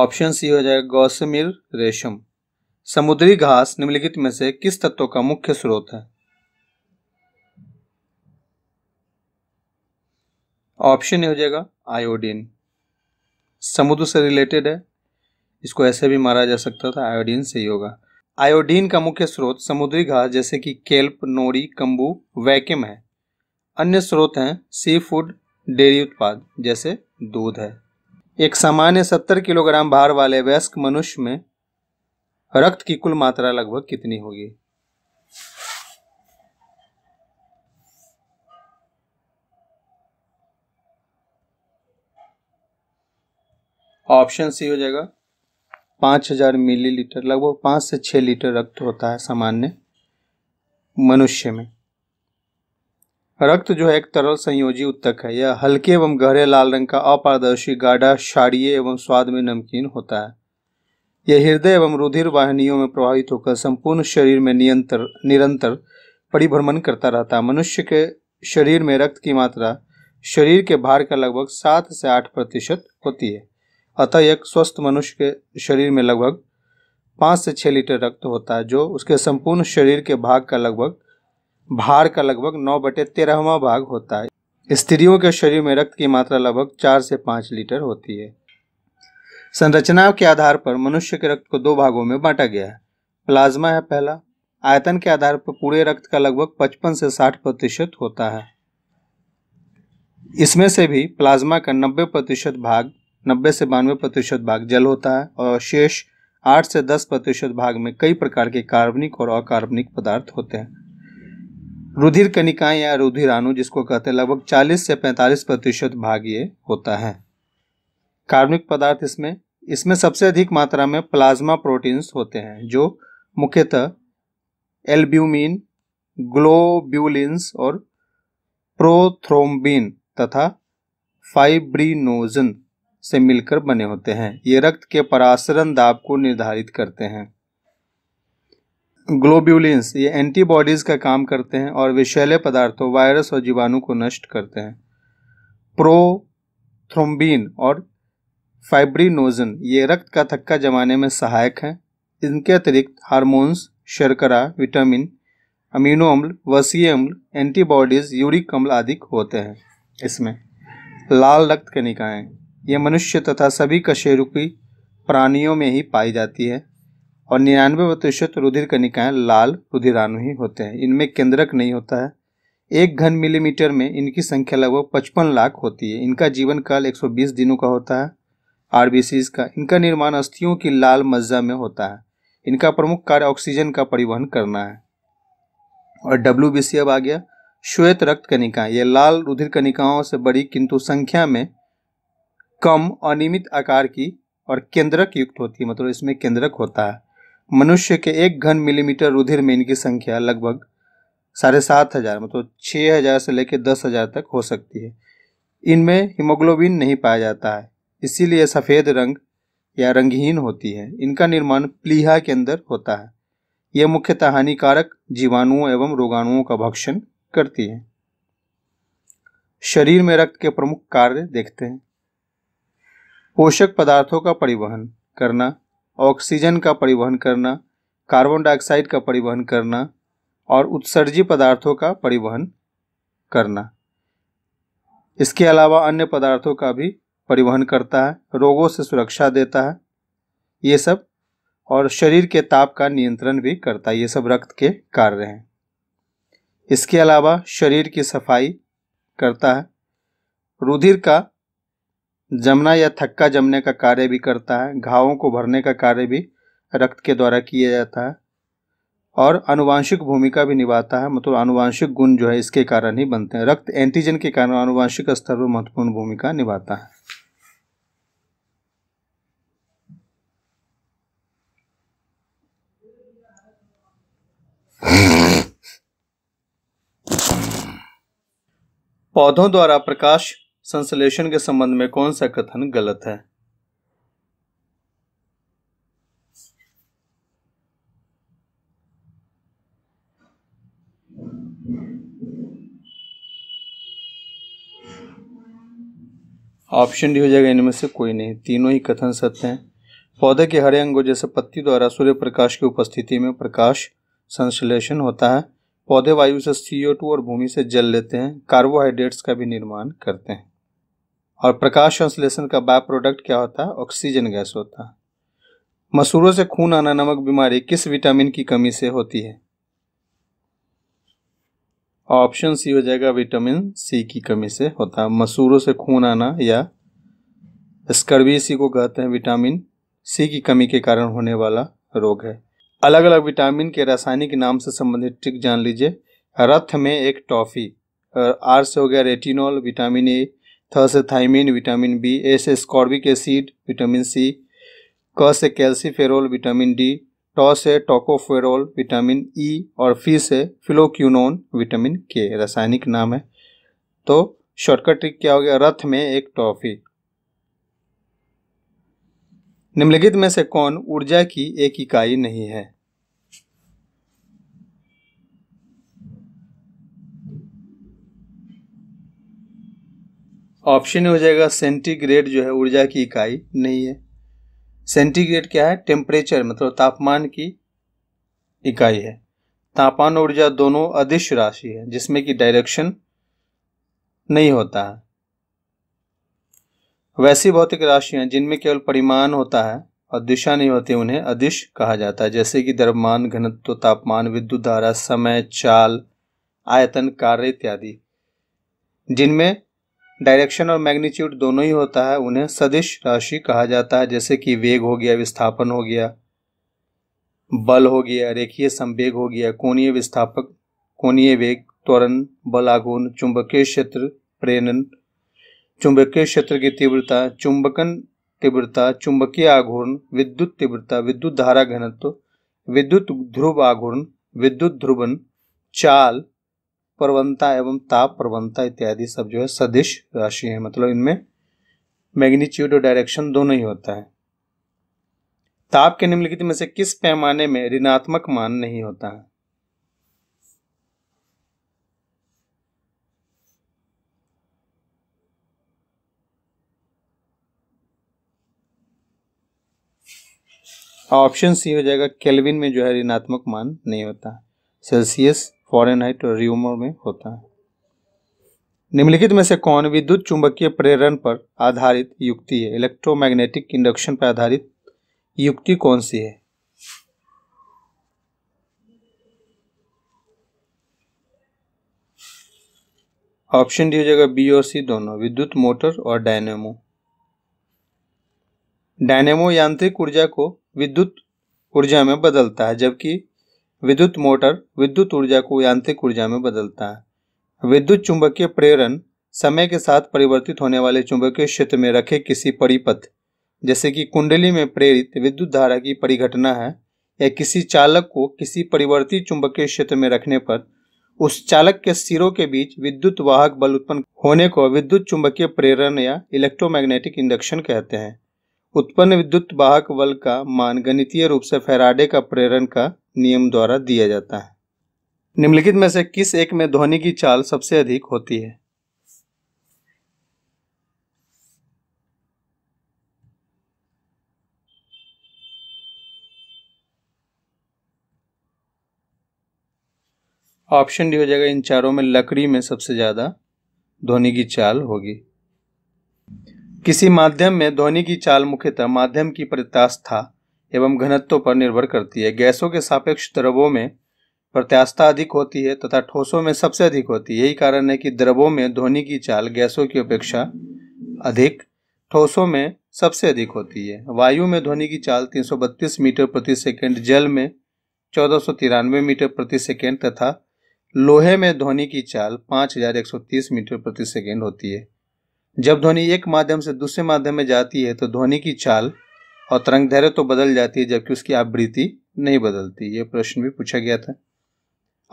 ऑप्शन सी हो जाएगा गौसमीर रेशम समुद्री घास निम्नलिखित में से किस तत्व का मुख्य स्रोत है ऑप्शन हो जाएगा आयोडीन समुद्र से रिलेटेड है इसको ऐसे भी मारा जा सकता था आयोडीन से ही होगा आयोडीन का मुख्य स्रोत समुद्री घास जैसे कि केल्प नोरी कंबू वैक्यूम है अन्य स्रोत हैं सी फूड डेयरी उत्पाद जैसे दूध है एक सामान्य 70 किलोग्राम भार वाले वयस्क मनुष्य में रक्त की कुल मात्रा लगभग कितनी होगी ऑप्शन सी हो जाएगा पांच हजार मिलीलीटर लगभग पांच से छह लीटर रक्त होता है सामान्य मनुष्य में रक्त जो है एक तरल संयोजी उत्तक है यह हल्के एवं गहरे लाल रंग का अपारदर्शी गाढ़ा क्षारीय एवं स्वाद में नमकीन होता है यह हृदय एवं रुधिर वाहिनियों में प्रभावित होकर संपूर्ण शरीर में नियंत्र निरंतर परिभ्रमण करता रहता मनुष्य के शरीर में रक्त की मात्रा शरीर के भार का लगभग सात से आठ प्रतिशत होती है अतः एक स्वस्थ मनुष्य के शरीर में लगभग पाँच से छः लीटर रक्त होता है जो उसके संपूर्ण शरीर के भाग का लगभग भार का लगभग नौ बटे तेरहवा भाग होता है स्त्रियों के शरीर में रक्त की मात्रा लगभग चार से पाँच लीटर होती है संरचनाओं के आधार पर मनुष्य के रक्त को दो भागों में बांटा गया है प्लाज्मा है पहला आयतन के आधार पर पूरे रक्त का लगभग 55 से 60 प्रतिशत होता है इसमें से भी प्लाज्मा का 90 प्रतिशत भाग 90 से बानवे प्रतिशत भाग जल होता है और शेष 8 से 10 प्रतिशत भाग में कई प्रकार के कार्बनिक और अकार्बनिक पदार्थ होते हैं रुधिर कनिकाएं या रुधिराणु जिसको कहते हैं लगभग 40 से 45 प्रतिशत भाग ये होता है कार्बनिक पदार्थ इसमें इसमें सबसे अधिक मात्रा में प्लाज्मा प्रोटीन्स होते हैं जो मुख्यतः एल्ब्यूमिन ग्लोब्यूलिन्स और प्रोथ्रोम्बिन तथा फाइब्रिनोजन से मिलकर बने होते हैं ये रक्त के परासरण दाब को निर्धारित करते हैं ग्लोब्यूलिन्स ये एंटीबॉडीज़ का काम करते हैं और विषैले पदार्थों वायरस और जीवाणु को नष्ट करते हैं प्रोथ्रोम्बिन और फाइब्रिनोजन ये रक्त का थक्का जमाने में सहायक हैं इनके अतिरिक्त हार्मोन्स शर्करा विटामिन अमीनो अम्ल वसी अम्ल एंटीबॉडीज़ यूरिक अम्ल आदि होते हैं इसमें लाल रक्त कणिकाएँ ये मनुष्य तथा सभी कशेरुकी प्राणियों में ही पाई जाती है और निन्यानवे प्रतिशत रुधिर कणिकाएँ लाल रुधिराणु ही होते हैं इनमें केंद्रक नहीं होता है एक घन मिलीमीटर में इनकी संख्या लगभग पचपन लाख होती है इनका जीवन काल बीस दिनों का होता है आरबीसी का इनका निर्माण अस्थियों की लाल मज्जा में होता है इनका प्रमुख कार्य ऑक्सीजन का परिवहन करना है और डब्ल्यू अब आ गया श्वेत रक्त कनिका ये लाल रुधिर कनिकाओं से बड़ी किंतु संख्या में कम अनियमित आकार की और केंद्रक युक्त होती है मतलब इसमें केंद्रक होता है मनुष्य के एक घन मिलीमीटर रुधिर में इनकी संख्या लगभग साढ़े सात हज़ार मतलब छः हज़ार से लेकर दस हज़ार तक हो सकती है इनमें हीमोग्लोबिन नहीं पाया जाता है इसीलिए सफ़ेद रंग या रंगहीन होती है इनका निर्माण प्लीहा के अंदर होता है यह मुख्यतः हानिकारक जीवाणुओं एवं रोगाणुओं का भक्षण करती है शरीर में रक्त के प्रमुख कार्य देखते हैं पोषक पदार्थों का परिवहन करना ऑक्सीजन का परिवहन करना कार्बन डाइऑक्साइड का परिवहन करना और उत्सर्जी पदार्थों का परिवहन करना इसके अलावा अन्य पदार्थों का भी परिवहन करता है रोगों से सुरक्षा देता है ये सब और शरीर के ताप का नियंत्रण भी करता है ये सब रक्त के कार्य हैं इसके अलावा शरीर की सफाई करता है रुधिर का जमना या थक्का जमने का कार्य भी करता है घावों को भरने का कार्य भी रक्त के द्वारा किया जाता है और अनुवांशिक भूमिका भी निभाता है मतलब अनुवांशिक गुण जो है इसके कारण ही बनते हैं रक्त एंटीजन के कारण अनुवांशिक स्तर पर महत्वपूर्ण भूमिका निभाता है पौधों द्वारा प्रकाश संश्लेषण के संबंध में कौन सा कथन गलत है ऑप्शन डी हो जाएगा इनमें से कोई नहीं तीनों ही कथन सत्य हैं पौधे के हरे अंगों जैसे पत्ती द्वारा सूर्य प्रकाश की उपस्थिति में प्रकाश संश्लेषण होता है पौधे वायु से CO2 और भूमि से जल लेते हैं कार्बोहाइड्रेट्स का भी निर्माण करते हैं और प्रकाश संश्लेषण का बाय प्रोडक्ट क्या होता है ऑक्सीजन गैस होता है मसूरों से खून आना नामक बीमारी किस विटामिन की कमी से होती है ऑप्शन सी हो जाएगा विटामिन सी की कमी से होता है मसूरों से खून आना या स्कर्वी सी को कहते हैं विटामिन सी की कमी के कारण होने वाला रोग है अलग अलग विटामिन के रासायनिक नाम से संबंधित ट्रिक जान लीजिए रथ में एक टॉफ़ी आर से हो गया रेटिनॉल विटामिन ए थ से थाइमिन विटामिन बी ए से स्कॉर्बिक एसिड विटामिन सी क से कैल्सीफेरोल विटामिन डी टॉ से टोकोफेरोल विटामिन ई और फी से फिलोक्यूनोन विटामिन के रासायनिक नाम है तो शॉर्टकट ट्रिक क्या हो गया रथ में एक टॉफ़ी निम्नलिखित में से कौन ऊर्जा की एक इकाई नहीं है ऑप्शन हो जाएगा सेंटीग्रेड जो है ऊर्जा की इकाई नहीं है सेंटीग्रेड क्या है टेम्परेचर मतलब तापमान की इकाई है तापमान ऊर्जा दोनों अदिश राशि है जिसमें कि डायरेक्शन नहीं होता है वैसी भौतिक राशियां जिनमें केवल परिमाण होता है और दिशा नहीं होती उन्हें अदिश कहा जाता है जैसे कि द्रव्यमान घनत्व तापमान विद्युत धारा समय चाल आयतन कार्य इत्यादि जिनमें डायरेक्शन और मैग्नीट्यूड दोनों ही होता है उन्हें सदिश राशि कहा जाता है जैसे कि वेग हो गया विस्थापन हो गया बल हो गया रेखीय संवेग हो गया कोणीय विस्थापक कोणीय वेग त्वरण बल चुंबकीय क्षेत्र प्रेरण चुंबकीय क्षेत्र की तीव्रता चुंबकन तीव्रता चुंबकीय आघूर्ण विद्युत तीव्रता विद्युत धारा घनत्व विद्युत ध्रुव आघूर्ण विद्युत ध्रुवन चाल प्रवणता एवं ताप प्रवणता इत्यादि सब जो है सदिश राशि है मतलब इनमें मैग्नीट्यूड और डायरेक्शन दोनों ही होता है ताप के निम्नलिखित में से किस पैमाने में ऋणात्मक मान नहीं होता है ऑप्शन सी हो जाएगा केल्विन में जो है ऋणात्मक मान नहीं होता सेल्सियस फॉरेनहाइट और र्यूमर में होता है निम्नलिखित में से कौन विद्युत चुंबकीय प्रेरण पर आधारित युक्ति है इलेक्ट्रोमैग्नेटिक इंडक्शन पर आधारित युक्ति कौन सी है ऑप्शन डी हो जाएगा बी और सी दोनों विद्युत मोटर और डायनेमो डायनेमो यांत्रिक ऊर्जा को विद्युत ऊर्जा में बदलता है जबकि विद्युत मोटर विद्युत ऊर्जा को यांत्रिक ऊर्जा में बदलता है विद्युत चुंबकीय प्रेरण समय के साथ परिवर्तित होने वाले चुंबकीय क्षेत्र में रखे किसी परिपथ जैसे कि कुंडली में प्रेरित विद्युत धारा की परिघटना है या किसी चालक को किसी परिवर्तित चुंबकीय क्षेत्र में रखने पर उस चालक के सिरों के बीच विद्युत वाहक बल उत्पन्न होने को विद्युत चुंबकीय प्रेरण या इलेक्ट्रोमैग्नेटिक इंडक्शन कहते हैं उत्पन्न विद्युत वाहक बल का मान गणितीय रूप से फेराडे का प्रेरण का नियम द्वारा दिया जाता है निम्नलिखित में से किस एक में ध्वनि की चाल सबसे अधिक होती है ऑप्शन डी हो जाएगा इन चारों में लकड़ी में सबसे ज़्यादा ध्वनि की चाल होगी किसी माध्यम में ध्वनि की चाल मुख्यतः माध्यम की प्रत्यास्था एवं घनत्व पर निर्भर करती है गैसों के सापेक्ष द्रवों में प्रत्यास्था अधिक होती है तथा ठोसों में सबसे अधिक होती है यही कारण है कि द्रवों में ध्वनि की चाल गैसों की अपेक्षा अधिक ठोसों में सबसे अधिक होती है वायु में ध्वनि की चाल 332 मीटर प्रति सेकेंड जल में चौदह मीटर प्रति सेकेंड तथा लोहे में ध्वनि की चाल 5130 मीटर प्रति सेकेंड होती है जब ध्वनि एक माध्यम से दूसरे माध्यम में जाती है तो ध्वनि की चाल और तरंग धैर्य तो बदल जाती है जबकि उसकी आवृत्ति नहीं बदलती ये प्रश्न भी पूछा गया था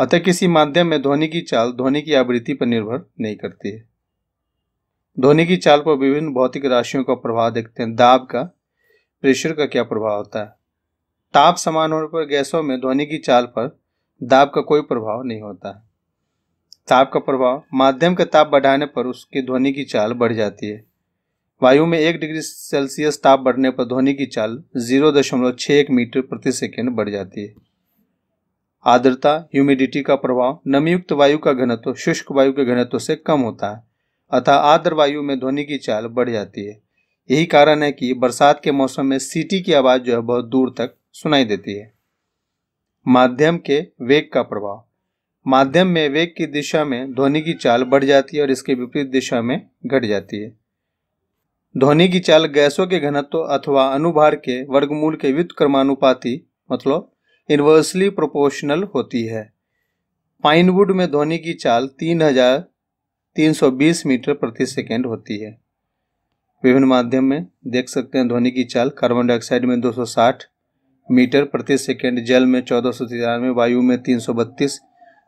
अतः किसी माध्यम में ध्वनि की चाल ध्वनि की आवृत्ति पर निर्भर नहीं करती है ध्वनि की चाल पर विभिन्न भौतिक राशियों का प्रभाव देखते हैं दाब का प्रेशर का क्या प्रभाव होता है ताप समान होने पर गैसों में ध्वनि की चाल पर दाब का कोई प्रभाव नहीं होता है ताप का प्रभाव माध्यम के ताप बढ़ाने पर उसकी ध्वनि की चाल बढ़ जाती है वायु में एक डिग्री सेल्सियस ताप बढ़ने पर ध्वनि की चाल जीरो दशमलव छः एक मीटर प्रति सेकेंड बढ़ जाती है आर्द्रता ह्यूमिडिटी का प्रभाव नमीयुक्त वायु का घनत्व शुष्क वायु के घनत्व से कम होता है अतः आर्द्र वायु में ध्वनि की चाल बढ़ जाती है यही कारण है कि बरसात के मौसम में सीटी की आवाज़ जो है बहुत दूर तक सुनाई देती है माध्यम के वेग का प्रभाव माध्यम में वेग की दिशा में ध्वनि की चाल बढ़ जाती है और इसके विपरीत दिशा में घट जाती है ध्वनि की चाल गैसों के घनत्व अथवा अनुभार के वर्गमूल के क्रमानुपाति मतलब इन्वर्सली प्रोपोर्शनल होती है पाइनवुड में ध्वनि की चाल 3,320 मीटर प्रति सेकेंड होती है विभिन्न माध्यम में देख सकते हैं ध्वनि की चाल कार्बन डाइऑक्साइड में 260 मीटर प्रति सेकेंड जल में चौदह वायु में 332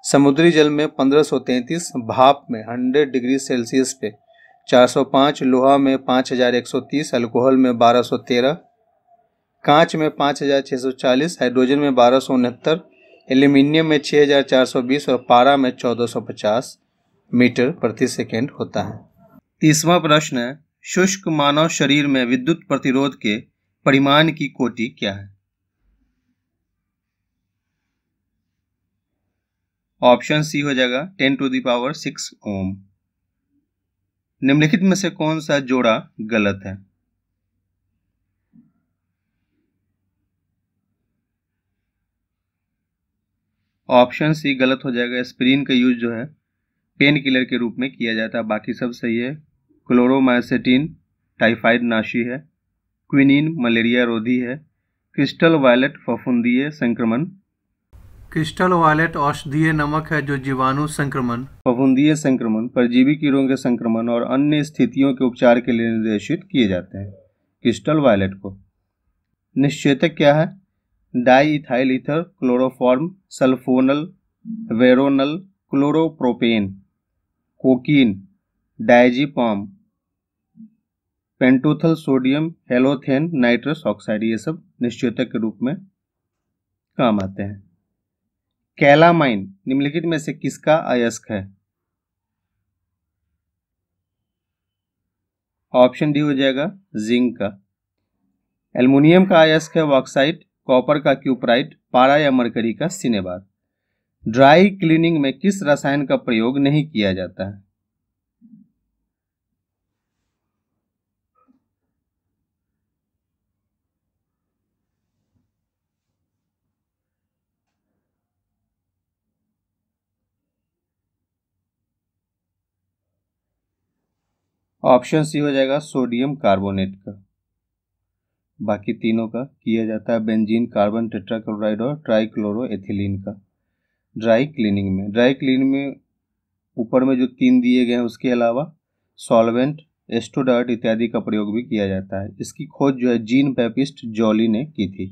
समुद्री जल में 1533 भाप में 100 डिग्री सेल्सियस पे 405 लोहा में 5130 अल्कोहल में 1213 कांच में 5640 हाइड्रोजन में बारह सौ उनहत्तर एल्यूमिनियम में 6420 और पारा में 1450 मीटर प्रति सेकेंड होता है तीसवा प्रश्न है शुष्क मानव शरीर में विद्युत प्रतिरोध के परिमाण की कोटि क्या है ऑप्शन सी हो जाएगा ten to the power six ohm निम्नलिखित में से कौन सा जोड़ा गलत है ऑप्शन सी गलत हो जाएगा स्प्रीन का यूज जो है पेन किलर के रूप में किया जाता है बाकी सब सही है क्लोरोमाइसेटिन टाइफाइड नाशी है क्विनिन मलेरिया रोधी है क्रिस्टल वायलेट फफुंदीय संक्रमण क्रिस्टल वॉलेट औषधीय नमक है जो जीवाणु संक्रमण फफूंदीय संक्रमण परजीवी कीड़ों के संक्रमण और अन्य स्थितियों के उपचार के लिए निर्देशित किए जाते हैं क्रिस्टल वॉलेट को निश्चेतक क्या है diethyl ether chloroform sulphonal veronal chloropropane cocaine diazepam pentothal sodium halothane nitrous oxide ये सब निश्चेतक के रूप में काम आते हैं कैलामाइन निम्नलिखित में से किसका अयस्क है ऑप्शन डी हो जाएगा जिंक का एल्युमिनियम का अयस्क है वॉक्साइट कॉपर का क्यूपराइट पारा या मरकरी का सिनेबार ड्राई क्लीनिंग में किस रसायन का प्रयोग नहीं किया जाता है ऑप्शन सी हो जाएगा सोडियम कार्बोनेट का बाकी तीनों का किया जाता है बेंजीन कार्बन टेट्राक्लोराइड और एथिलीन का ड्राई क्लीनिंग में ड्राई क्लीनिंग में ऊपर में जो तीन दिए गए हैं उसके अलावा सॉल्वेंट एस्टोडाइट इत्यादि का प्रयोग भी किया जाता है इसकी खोज जो है जीन पैपिस्ट जॉली ने की थी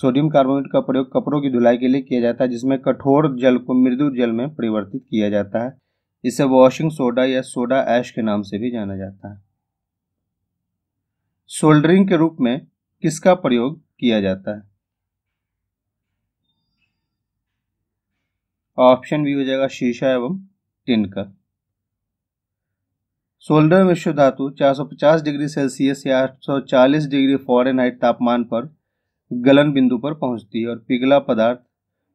सोडियम कार्बोनेट का प्रयोग कपड़ों की धुलाई के लिए किया जाता है जिसमें कठोर जल को मृदु जल में परिवर्तित किया जाता है इसे वॉशिंग सोडा या सोडा ऐश के नाम से भी जाना जाता है सोल्डरिंग के रूप में किसका प्रयोग किया जाता है ऑप्शन भी हो जाएगा शीशा एवं टिन का सोल्डर में शुद्ध धातु 450 डिग्री सेल्सियस या 840 डिग्री फॉरेनहाइट तापमान पर गलन बिंदु पर पहुंचती है और पिघला पदार्थ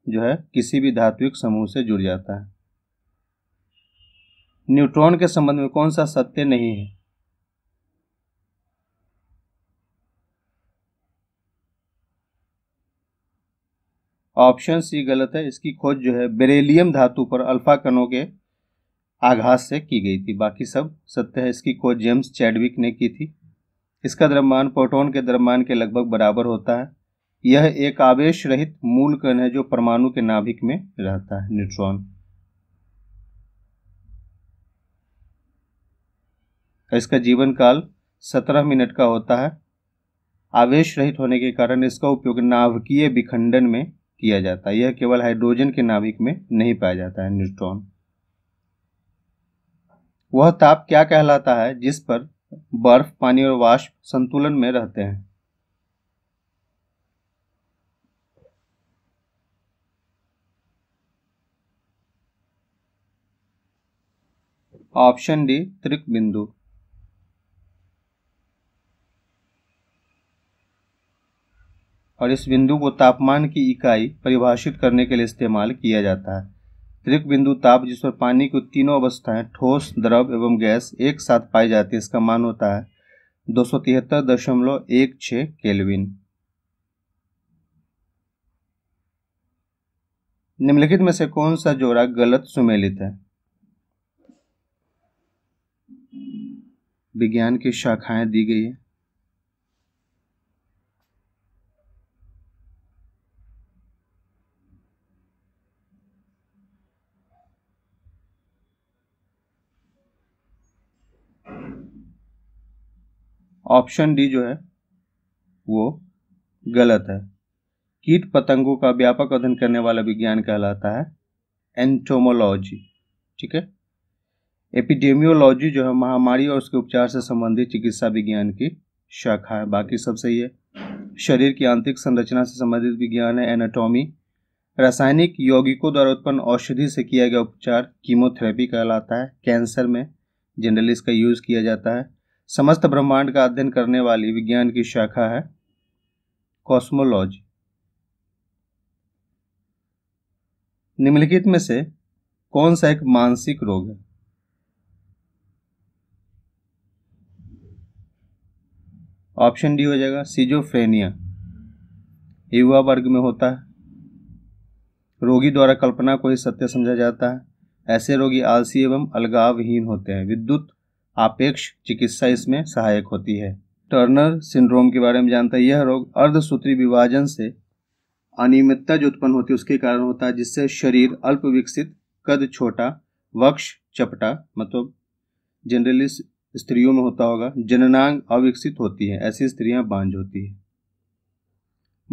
जो है किसी भी धात्विक समूह से जुड़ जाता है न्यूट्रॉन के संबंध में कौन सा सत्य नहीं है ऑप्शन सी गलत है इसकी खोज जो है बेरेलियम धातु पर अल्फा कणों के आघात से की गई थी बाकी सब सत्य है इसकी खोज जेम्स चैडविक ने की थी इसका द्रव्यमान प्रोटॉन के द्रव्यमान के लगभग बराबर होता है यह एक आवेश रहित मूल कण है जो परमाणु के नाभिक में रहता है न्यूट्रॉन इसका जीवन काल सत्रह मिनट का होता है आवेश रहित होने के कारण इसका उपयोग नाभिकीय विखंडन में किया जाता है यह केवल हाइड्रोजन के नाभिक में नहीं पाया जाता है न्यूट्रॉन वह ताप क्या कहलाता है जिस पर बर्फ पानी और वाष्प संतुलन में रहते हैं ऑप्शन डी त्रिक बिंदु और इस बिंदु को तापमान की इकाई परिभाषित करने के लिए इस्तेमाल किया जाता है त्रिक बिंदु ताप जिस पर पानी की तीनों अवस्थाएं ठोस द्रव एवं गैस एक साथ पाई जाती है इसका मान होता है दो सौ तिहत्तर दशमलव एक छः केलविन निम्नलिखित में से कौन सा जोड़ा गलत सुमेलित है विज्ञान की शाखाएं दी गई है ऑप्शन डी जो है वो गलत है कीट पतंगों का व्यापक अध्ययन करने वाला विज्ञान कहलाता है एंटोमोलॉजी ठीक है एपिडेमियोलॉजी जो है महामारी और उसके उपचार से संबंधित चिकित्सा विज्ञान की शाखा है बाकी सब सही है शरीर की आंतरिक संरचना से संबंधित विज्ञान है एनाटॉमी रासायनिक यौगिकों द्वारा उत्पन्न औषधि से किया गया उपचार कीमोथेरेपी कहलाता है कैंसर में जनरली इसका यूज़ किया जाता है समस्त ब्रह्मांड का अध्ययन करने वाली विज्ञान की शाखा है कॉस्मोलॉजी निम्नलिखित में से कौन सा एक मानसिक रोग है ऑप्शन डी हो जाएगा सीजोफ्रेनिया युवा वर्ग में होता है रोगी द्वारा कल्पना को ही सत्य समझा जाता है ऐसे रोगी आलसी एवं अलगावहीन होते हैं विद्युत आपेक्ष चिकित्सा इसमें सहायक होती है टर्नर सिंड्रोम के बारे में जानता है यह रोग अर्धसूत्री विभाजन से अनियमितता जो उत्पन्न होती है उसके कारण होता है जिससे शरीर अल्प विकसित कद छोटा वक्ष चपटा मतलब जनरली स्त्रियों में होता होगा जननांग अविकसित होती है ऐसी स्त्रियां बांझ होती है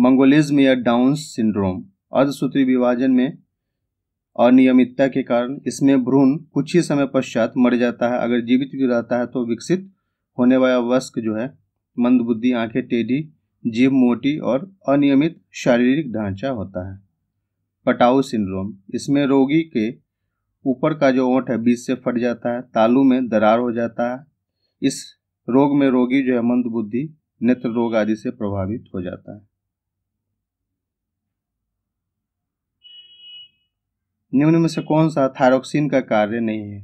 मंगोलिज्म या डाउन सिंड्रोम अर्धसूत्री विभाजन में अनियमितता के कारण इसमें भ्रूण कुछ ही समय पश्चात मर जाता है अगर जीवित भी रहता है तो विकसित होने वाला वस्क जो है मंदबुद्धि आंखें टेढ़ी जीव मोटी और अनियमित शारीरिक ढांचा होता है पटाऊ सिंड्रोम इसमें रोगी के ऊपर का जो ओंठ है बीच से फट जाता है तालू में दरार हो जाता है इस रोग में रोगी जो है मंदबुद्धि नेत्र रोग आदि से प्रभावित हो जाता है निम्न में से कौन सा थायरोक्सिन का कार्य नहीं है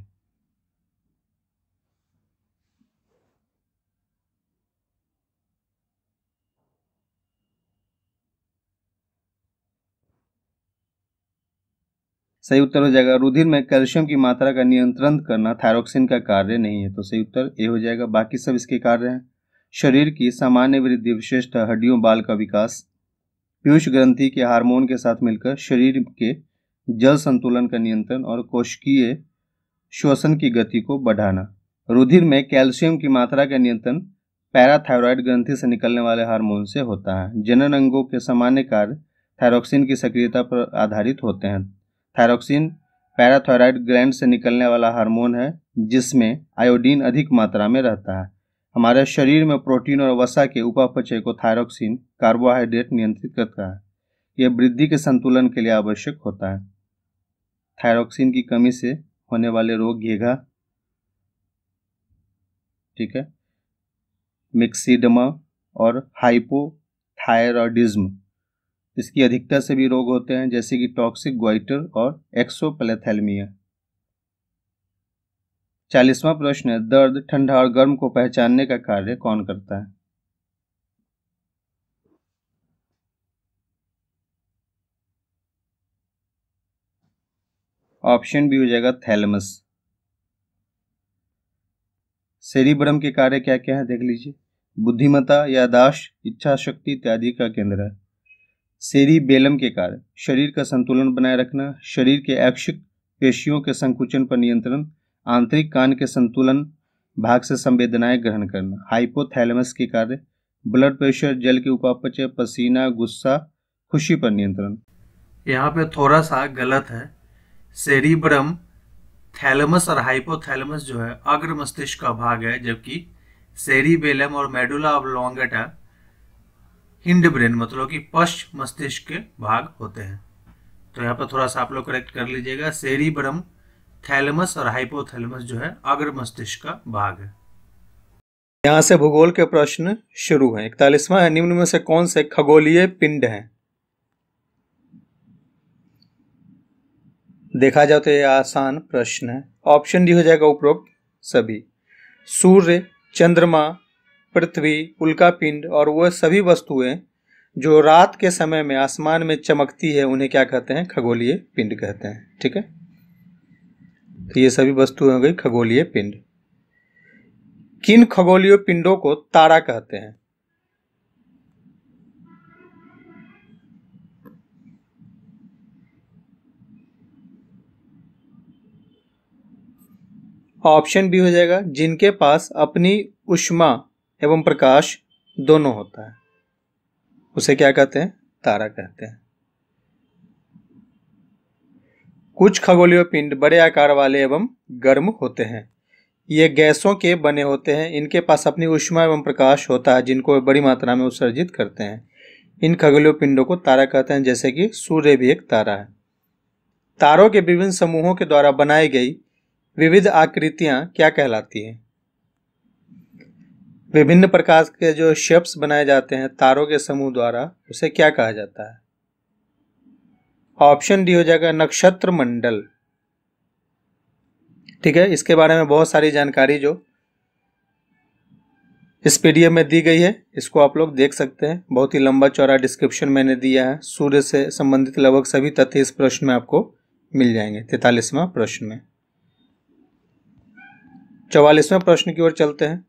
सही उत्तर हो जाएगा रुधिर में कैल्शियम की मात्रा का नियंत्रण करना थायरोक्सिन का कार्य नहीं है तो सही उत्तर ए हो जाएगा बाकी सब इसके कार्य हैं शरीर की सामान्य वृद्धि विशेषता हड्डियों बाल का विकास पीयूष ग्रंथि के हार्मोन के साथ मिलकर शरीर के जल संतुलन का नियंत्रण और कोशिकीय श्वसन की गति को बढ़ाना रुधिर में कैल्शियम की मात्रा का नियंत्रण पैराथायरॉयड ग्रंथि से निकलने वाले हार्मोन से होता है जनन अंगों के सामान्य कार्य थायरोक्सिन की सक्रियता पर आधारित होते हैं थायरोक्सिन पैराथायरॉयड ग्रैंड से निकलने वाला हार्मोन है जिसमें आयोडीन अधिक मात्रा में रहता है हमारे शरीर में प्रोटीन और वसा के उपापचय को थायरोक्सिन कार्बोहाइड्रेट नियंत्रित करता है यह वृद्धि के संतुलन के लिए आवश्यक होता है थायरोक्सिन की कमी से होने वाले रोग घेघा ठीक है मिक्सीडमा और हाइपोथायरॉयडिज्म इसकी अधिकता से भी रोग होते हैं जैसे कि टॉक्सिक ग्वाइटर और एक्सोपलेथेलमिया चालीसवां प्रश्न है दर्द ठंडा और गर्म को पहचानने का कार्य कौन करता है ऑप्शन बी हो जाएगा थैलमस सेरिब्रम के कार्य क्या क्या है देख लीजिए बुद्धिमता यादाश्त इच्छा शक्ति इत्यादि का केंद्र है बेलम के कार्य शरीर का संतुलन बनाए रखना शरीर के ऐक्षिक पेशियों के संकुचन पर नियंत्रण आंतरिक कान के संतुलन भाग से संवेदनाएं ग्रहण करना हाइपोथैलेमस के कार्य ब्लड प्रेशर जल के उपापचय पसीना गुस्सा खुशी पर नियंत्रण यहाँ पे थोड़ा सा गलत है सेरिब्रम थैलमस और हाइपोथैलमस जो है अग्र मस्तिष्क का भाग है जबकि सेरिबेलम और मेडुला लॉन्गेटा हिंड ब्रेन मतलब कि पश्च मस्तिष्क के भाग होते हैं तो यहाँ पर थोड़ा सा आप लोग करेक्ट कर लीजिएगा सेरिब्रम थैलमस और हाइपोथैलमस जो है अग्र मस्तिष्क का भाग है यहाँ से भूगोल के प्रश्न शुरू हैं इकतालीसवां है निम्न में से कौन से खगोलीय पिंड हैं देखा जाए तो यह आसान प्रश्न है ऑप्शन डी हो जाएगा उपरोक्त सभी सूर्य चंद्रमा पृथ्वी उल्का पिंड और वह सभी वस्तुएं जो रात के समय में आसमान में चमकती है उन्हें क्या कहते हैं खगोलीय पिंड कहते हैं ठीक है तो ये सभी वस्तुएं हो गई खगोलीय पिंड किन खगोलीय पिंडों को तारा कहते हैं ऑप्शन बी हो जाएगा जिनके पास अपनी उष्मा एवं प्रकाश दोनों होता है उसे क्या कहते हैं तारा कहते हैं कुछ खगोलीय पिंड बड़े आकार वाले एवं गर्म होते हैं ये गैसों के बने होते हैं इनके पास अपनी उष्मा एवं प्रकाश होता है जिनको बड़ी मात्रा में उत्सर्जित करते हैं इन खगोलीय पिंडों को तारा कहते हैं जैसे कि सूर्य भी एक तारा है तारों के विभिन्न समूहों के द्वारा बनाई गई विविध आकृतियां क्या कहलाती हैं विभिन्न प्रकार के जो शेप्स बनाए जाते हैं तारों के समूह द्वारा उसे क्या कहा जाता है ऑप्शन डी हो जाएगा नक्षत्र मंडल ठीक है इसके बारे में बहुत सारी जानकारी जो इस पी में दी गई है इसको आप लोग देख सकते हैं बहुत ही लंबा चौड़ा डिस्क्रिप्शन मैंने दिया है सूर्य से संबंधित लगभग सभी तथ्य इस प्रश्न में आपको मिल जाएंगे तैतालीसवां प्रश्न में चवालीसवें प्रश्न की ओर चलते हैं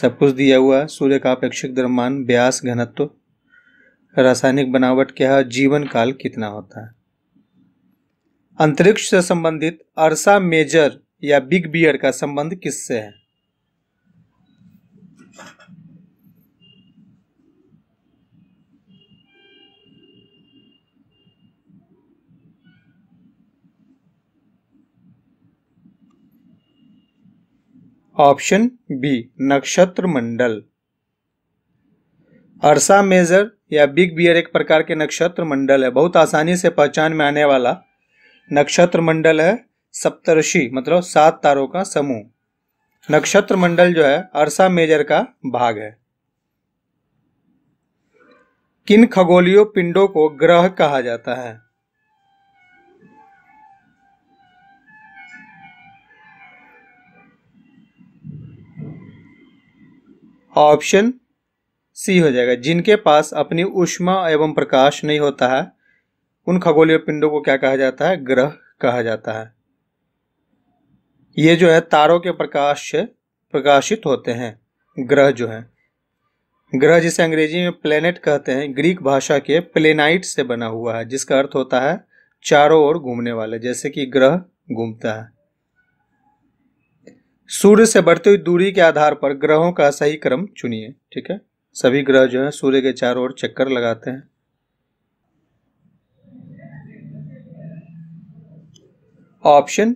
सब कुछ दिया हुआ सूर्य का अपेक्षिक द्रव्यमान व्यास घनत्व रासायनिक बनावट क्या है जीवन काल कितना होता है अंतरिक्ष से संबंधित अरसा मेजर या बिग बियर का संबंध किससे है ऑप्शन बी नक्षत्र मंडल अरसा मेजर या बिग बियर एक प्रकार के नक्षत्र मंडल है बहुत आसानी से पहचान में आने वाला नक्षत्र मंडल है सप्तर्षि मतलब सात तारों का समूह नक्षत्र मंडल जो है अरसा मेजर का भाग है किन खगोलियों पिंडों को ग्रह कहा जाता है ऑप्शन सी हो जाएगा जिनके पास अपनी उष्मा एवं प्रकाश नहीं होता है उन खगोलीय पिंडों को क्या कहा जाता है ग्रह कहा जाता है ये जो है तारों के प्रकाश से प्रकाशित होते हैं ग्रह जो है ग्रह जिसे अंग्रेजी में प्लेनेट कहते हैं ग्रीक भाषा के प्लेनाइट से बना हुआ है जिसका अर्थ होता है चारों ओर घूमने वाले जैसे कि ग्रह घूमता है सूर्य से बढ़ती हुई दूरी के आधार पर ग्रहों का सही क्रम चुनिए ठीक है सभी ग्रह जो है सूर्य के चारों ओर चक्कर लगाते हैं ऑप्शन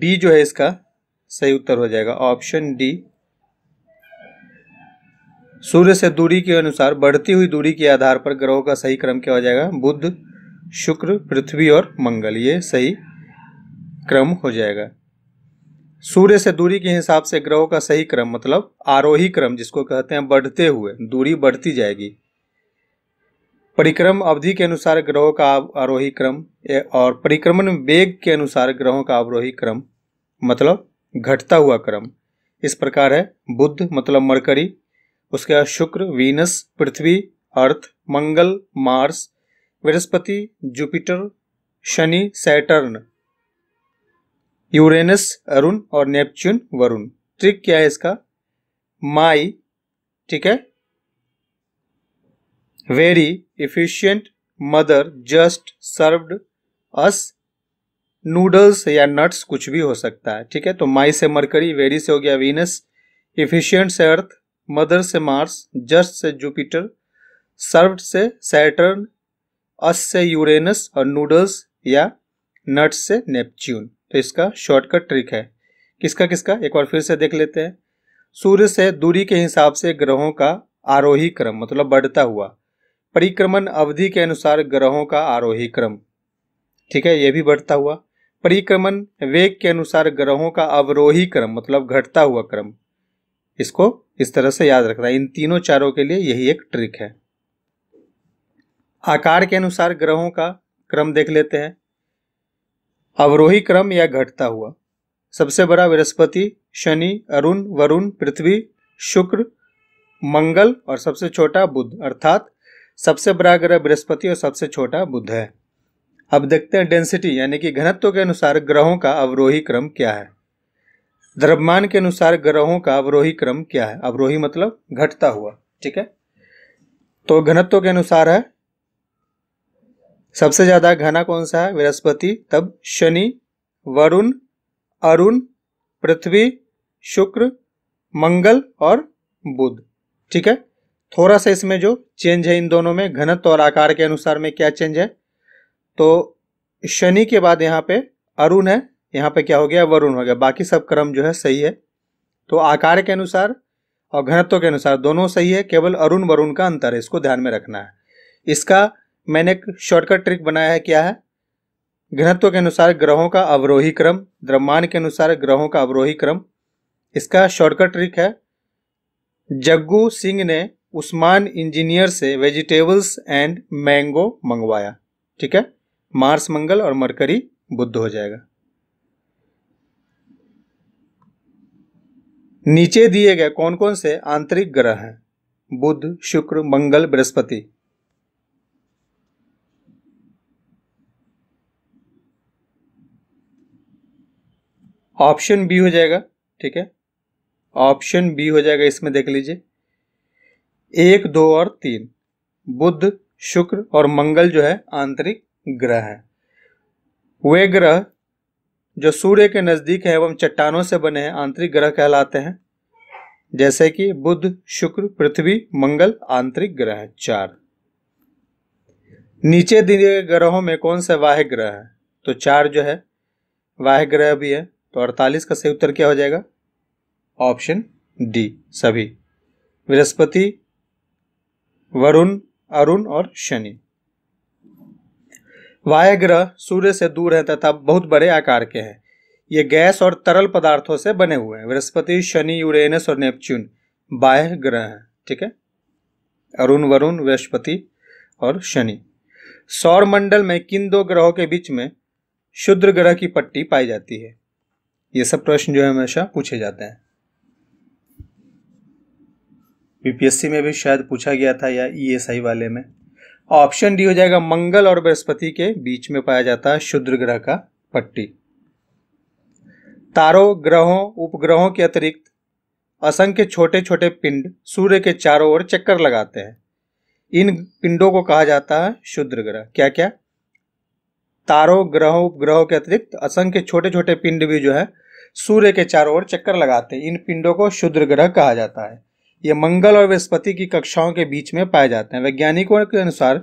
डी जो है इसका सही उत्तर हो जाएगा ऑप्शन डी सूर्य से दूरी के अनुसार बढ़ती हुई दूरी के आधार पर ग्रहों का सही क्रम क्या हो जाएगा बुध शुक्र पृथ्वी और मंगल ये सही क्रम हो जाएगा सूर्य से दूरी के हिसाब से ग्रहों का सही क्रम मतलब आरोही क्रम जिसको कहते हैं बढ़ते हुए दूरी बढ़ती जाएगी परिक्रम अवधि के अनुसार ग्रहों का आरोही क्रम और परिक्रमण वेग के अनुसार ग्रहों का अवरोही क्रम मतलब घटता हुआ क्रम इस प्रकार है बुद्ध मतलब मरकरी उसके बाद Shukra Venus Prithvi Earth Mangal Mars Brihaspati Jupiter Shani Saturn Uranus Arun और नेपच्यून वरुण ट्रिक क्या है इसका माई ठीक है very efficient mother just served us noodles या नट्स कुछ भी हो सकता है ठीक है तो माई से मरकरी वेरी से हो गया वीनस इफिशियंट से अर्थ मदर से मार्स जस्ट से जुपिटर सर्व्ड से सैटर्न अस से यूरेनस और नूडल्स या नट्स से नेपच्यून तो इसका शॉर्टकट ट्रिक है किसका किसका एक बार फिर से देख लेते हैं सूर्य से दूरी के हिसाब से ग्रहों का आरोही क्रम मतलब बढ़ता हुआ परिक्रमण अवधि के अनुसार ग्रहों का आरोही क्रम ठीक है यह भी बढ़ता हुआ परिक्रमण वेग के अनुसार ग्रहों का अवरोही क्रम मतलब घटता हुआ क्रम इसको इस तरह से याद रखना इन तीनों चारों के लिए यही एक ट्रिक है आकार के अनुसार ग्रहों का क्रम देख लेते हैं अवरोही क्रम या घटता हुआ सबसे बड़ा बृहस्पति शनि अरुण वरुण पृथ्वी शुक्र मंगल और सबसे छोटा बुध अर्थात सबसे बड़ा ग्रह बृहस्पति और सबसे छोटा बुध है अब देखते हैं डेंसिटी यानी कि घनत्व के अनुसार ग्रहों का अवरोही क्रम क्या है द्रव्यमान के अनुसार ग्रहों का अवरोही क्रम क्या है अवरोही मतलब घटता हुआ ठीक है तो घनत्व के अनुसार है सबसे ज़्यादा घना कौन सा है बृहस्पति तब शनि वरुण अरुण पृथ्वी शुक्र मंगल और बुध ठीक है थोड़ा सा इसमें जो चेंज है इन दोनों में घनत्व और आकार के अनुसार में क्या चेंज है तो शनि के बाद यहाँ पे अरुण है यहाँ पे क्या हो गया वरुण हो गया बाकी सब क्रम जो है सही है तो आकार के अनुसार और घनत्व के अनुसार दोनों सही है केवल अरुण वरुण का अंतर है इसको ध्यान में रखना है इसका मैंने एक शॉर्टकट ट्रिक बनाया है क्या है घनत्व के अनुसार ग्रहों का अवरोही क्रम द्रव्यमान के अनुसार ग्रहों का अवरोही क्रम इसका शॉर्टकट ट्रिक है जग्गू सिंह ने उस्मान इंजीनियर से वेजिटेबल्स एंड मैंगो मंगवाया ठीक है मार्स मंगल और मरकरी बुद्ध हो जाएगा नीचे दिए गए कौन कौन से आंतरिक ग्रह हैं बुध शुक्र मंगल बृहस्पति ऑप्शन बी हो जाएगा ठीक है ऑप्शन बी हो जाएगा इसमें देख लीजिए एक दो और तीन बुद्ध शुक्र और मंगल जो है आंतरिक ग्रह है वे ग्रह जो सूर्य के नज़दीक है एवं चट्टानों से बने हैं आंतरिक ग्रह कहलाते हैं जैसे कि बुद्ध शुक्र पृथ्वी मंगल आंतरिक ग्रह है चार नीचे दिए गए ग्रहों में कौन सा वाह ग्रह है तो चार जो है वाह ग्रह भी है तो 48 का सही उत्तर क्या हो जाएगा ऑप्शन डी सभी बृहस्पति वरुण अरुण और शनि वाय ग्रह सूर्य से दूर है तथा बहुत बड़े आकार के हैं ये गैस और तरल पदार्थों से बने हुए हैं बृहस्पति शनि यूरेनस और नेपच्यून बाह्य ग्रह हैं ठीक है अरुण वरुण बृहस्पति और शनि सौर मंडल में किन दो ग्रहों के बीच में शुद्र ग्रह की पट्टी पाई जाती है ये सब प्रश्न जो है हमेशा पूछे जाते हैं बीपीएससी में भी शायद पूछा गया था या ईएसआई e वाले में ऑप्शन डी हो जाएगा मंगल और बृहस्पति के बीच में पाया जाता है शुद्र ग्रह का पट्टी तारों ग्रहों उपग्रहों के अतिरिक्त असंख्य छोटे छोटे पिंड सूर्य के चारों ओर चक्कर लगाते हैं इन पिंडों को कहा जाता है शुद्र ग्रह क्या क्या तारों ग्रहों उपग्रहों के अतिरिक्त असंख्य छोटे छोटे पिंड भी जो है सूर्य के चारों ओर चक्कर लगाते हैं इन पिंडों को शुद्र ग्रह कहा जाता है ये मंगल और बृहस्पति की कक्षाओं के बीच में पाए जाते हैं वैज्ञानिकों के अनुसार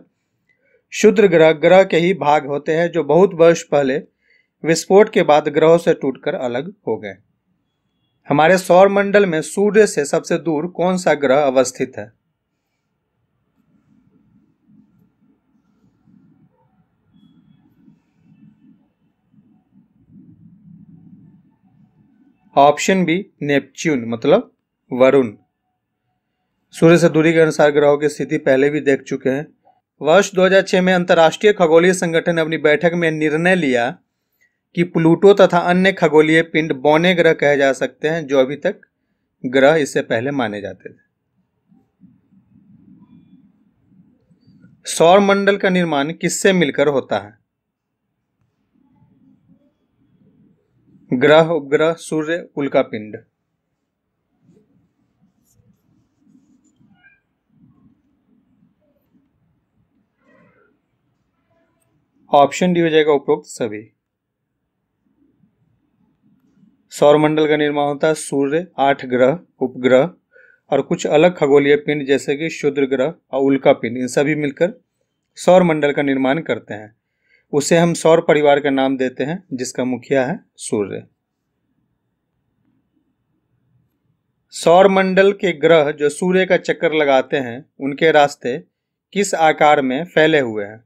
शुद्र ग्रह ग्रह के ही भाग होते हैं जो बहुत वर्ष पहले विस्फोट के बाद ग्रहों से टूटकर अलग हो गए हमारे सौर मंडल में सूर्य से सबसे दूर कौन सा ग्रह अवस्थित है ऑप्शन बी नेपच्यून मतलब वरुण सूर्य से दूरी के अनुसार ग्रहों की स्थिति पहले भी देख चुके हैं वर्ष 2006 में अंतर्राष्ट्रीय खगोलीय संगठन ने अपनी बैठक में निर्णय लिया कि प्लूटो तथा अन्य खगोलीय पिंड बौने ग्रह कहे जा सकते हैं जो अभी तक ग्रह इससे पहले माने जाते थे सौर मंडल का निर्माण किससे मिलकर होता है ग्रह उपग्रह सूर्य उल्का पिंड ऑप्शन डी हो जाएगा उपरोक्त सभी सौरमंडल का निर्माण होता है सूर्य आठ ग्रह उपग्रह और कुछ अलग खगोलीय पिंड जैसे कि शुद्र ग्रह और उल्का पिंड इन सभी मिलकर सौरमंडल का निर्माण करते हैं उसे हम सौर परिवार का नाम देते हैं जिसका मुखिया है सूर्य सौर मंडल के ग्रह जो सूर्य का चक्कर लगाते हैं उनके रास्ते किस आकार में फैले हुए हैं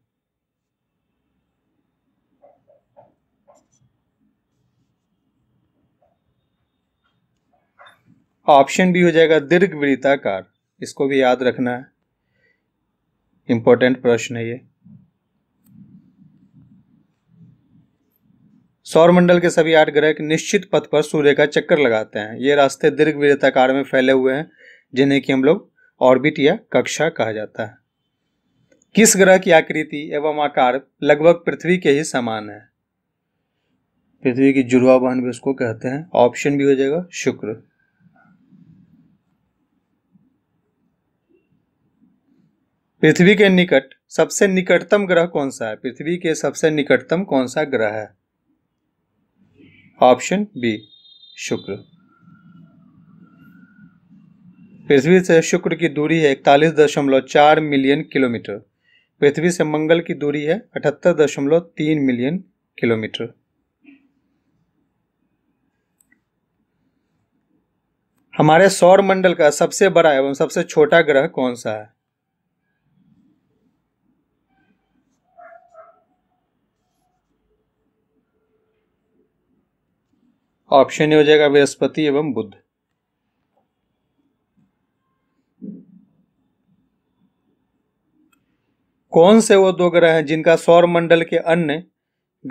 ऑप्शन भी हो जाएगा दीर्घ वृताकार इसको भी याद रखना है इंपॉर्टेंट प्रश्न है ये सौरमंडल के सभी आठ ग्रह एक निश्चित पथ पर सूर्य का चक्कर लगाते हैं ये रास्ते दीर्घ विरताकार में फैले हुए हैं जिन्हें कि हम लोग ऑर्बिट या कक्षा कहा जाता है किस ग्रह की आकृति एवं आकार लगभग पृथ्वी के ही समान है पृथ्वी की जुड़वा बहन भी उसको कहते हैं ऑप्शन भी हो जाएगा शुक्र पृथ्वी के निकट सबसे निकटतम ग्रह कौन सा है पृथ्वी के सबसे निकटतम कौन सा ग्रह है ऑप्शन बी शुक्र पृथ्वी से शुक्र की दूरी है इकतालीस दशमलव चार मिलियन किलोमीटर पृथ्वी से मंगल की दूरी है अठहत्तर दशमलव तीन मिलियन किलोमीटर हमारे सौर मंडल का सबसे बड़ा एवं सबसे छोटा ग्रह कौन सा है ऑप्शन ए हो जाएगा बृहस्पति एवं बुद्ध कौन से वो दो ग्रह हैं जिनका सौर मंडल के अन्य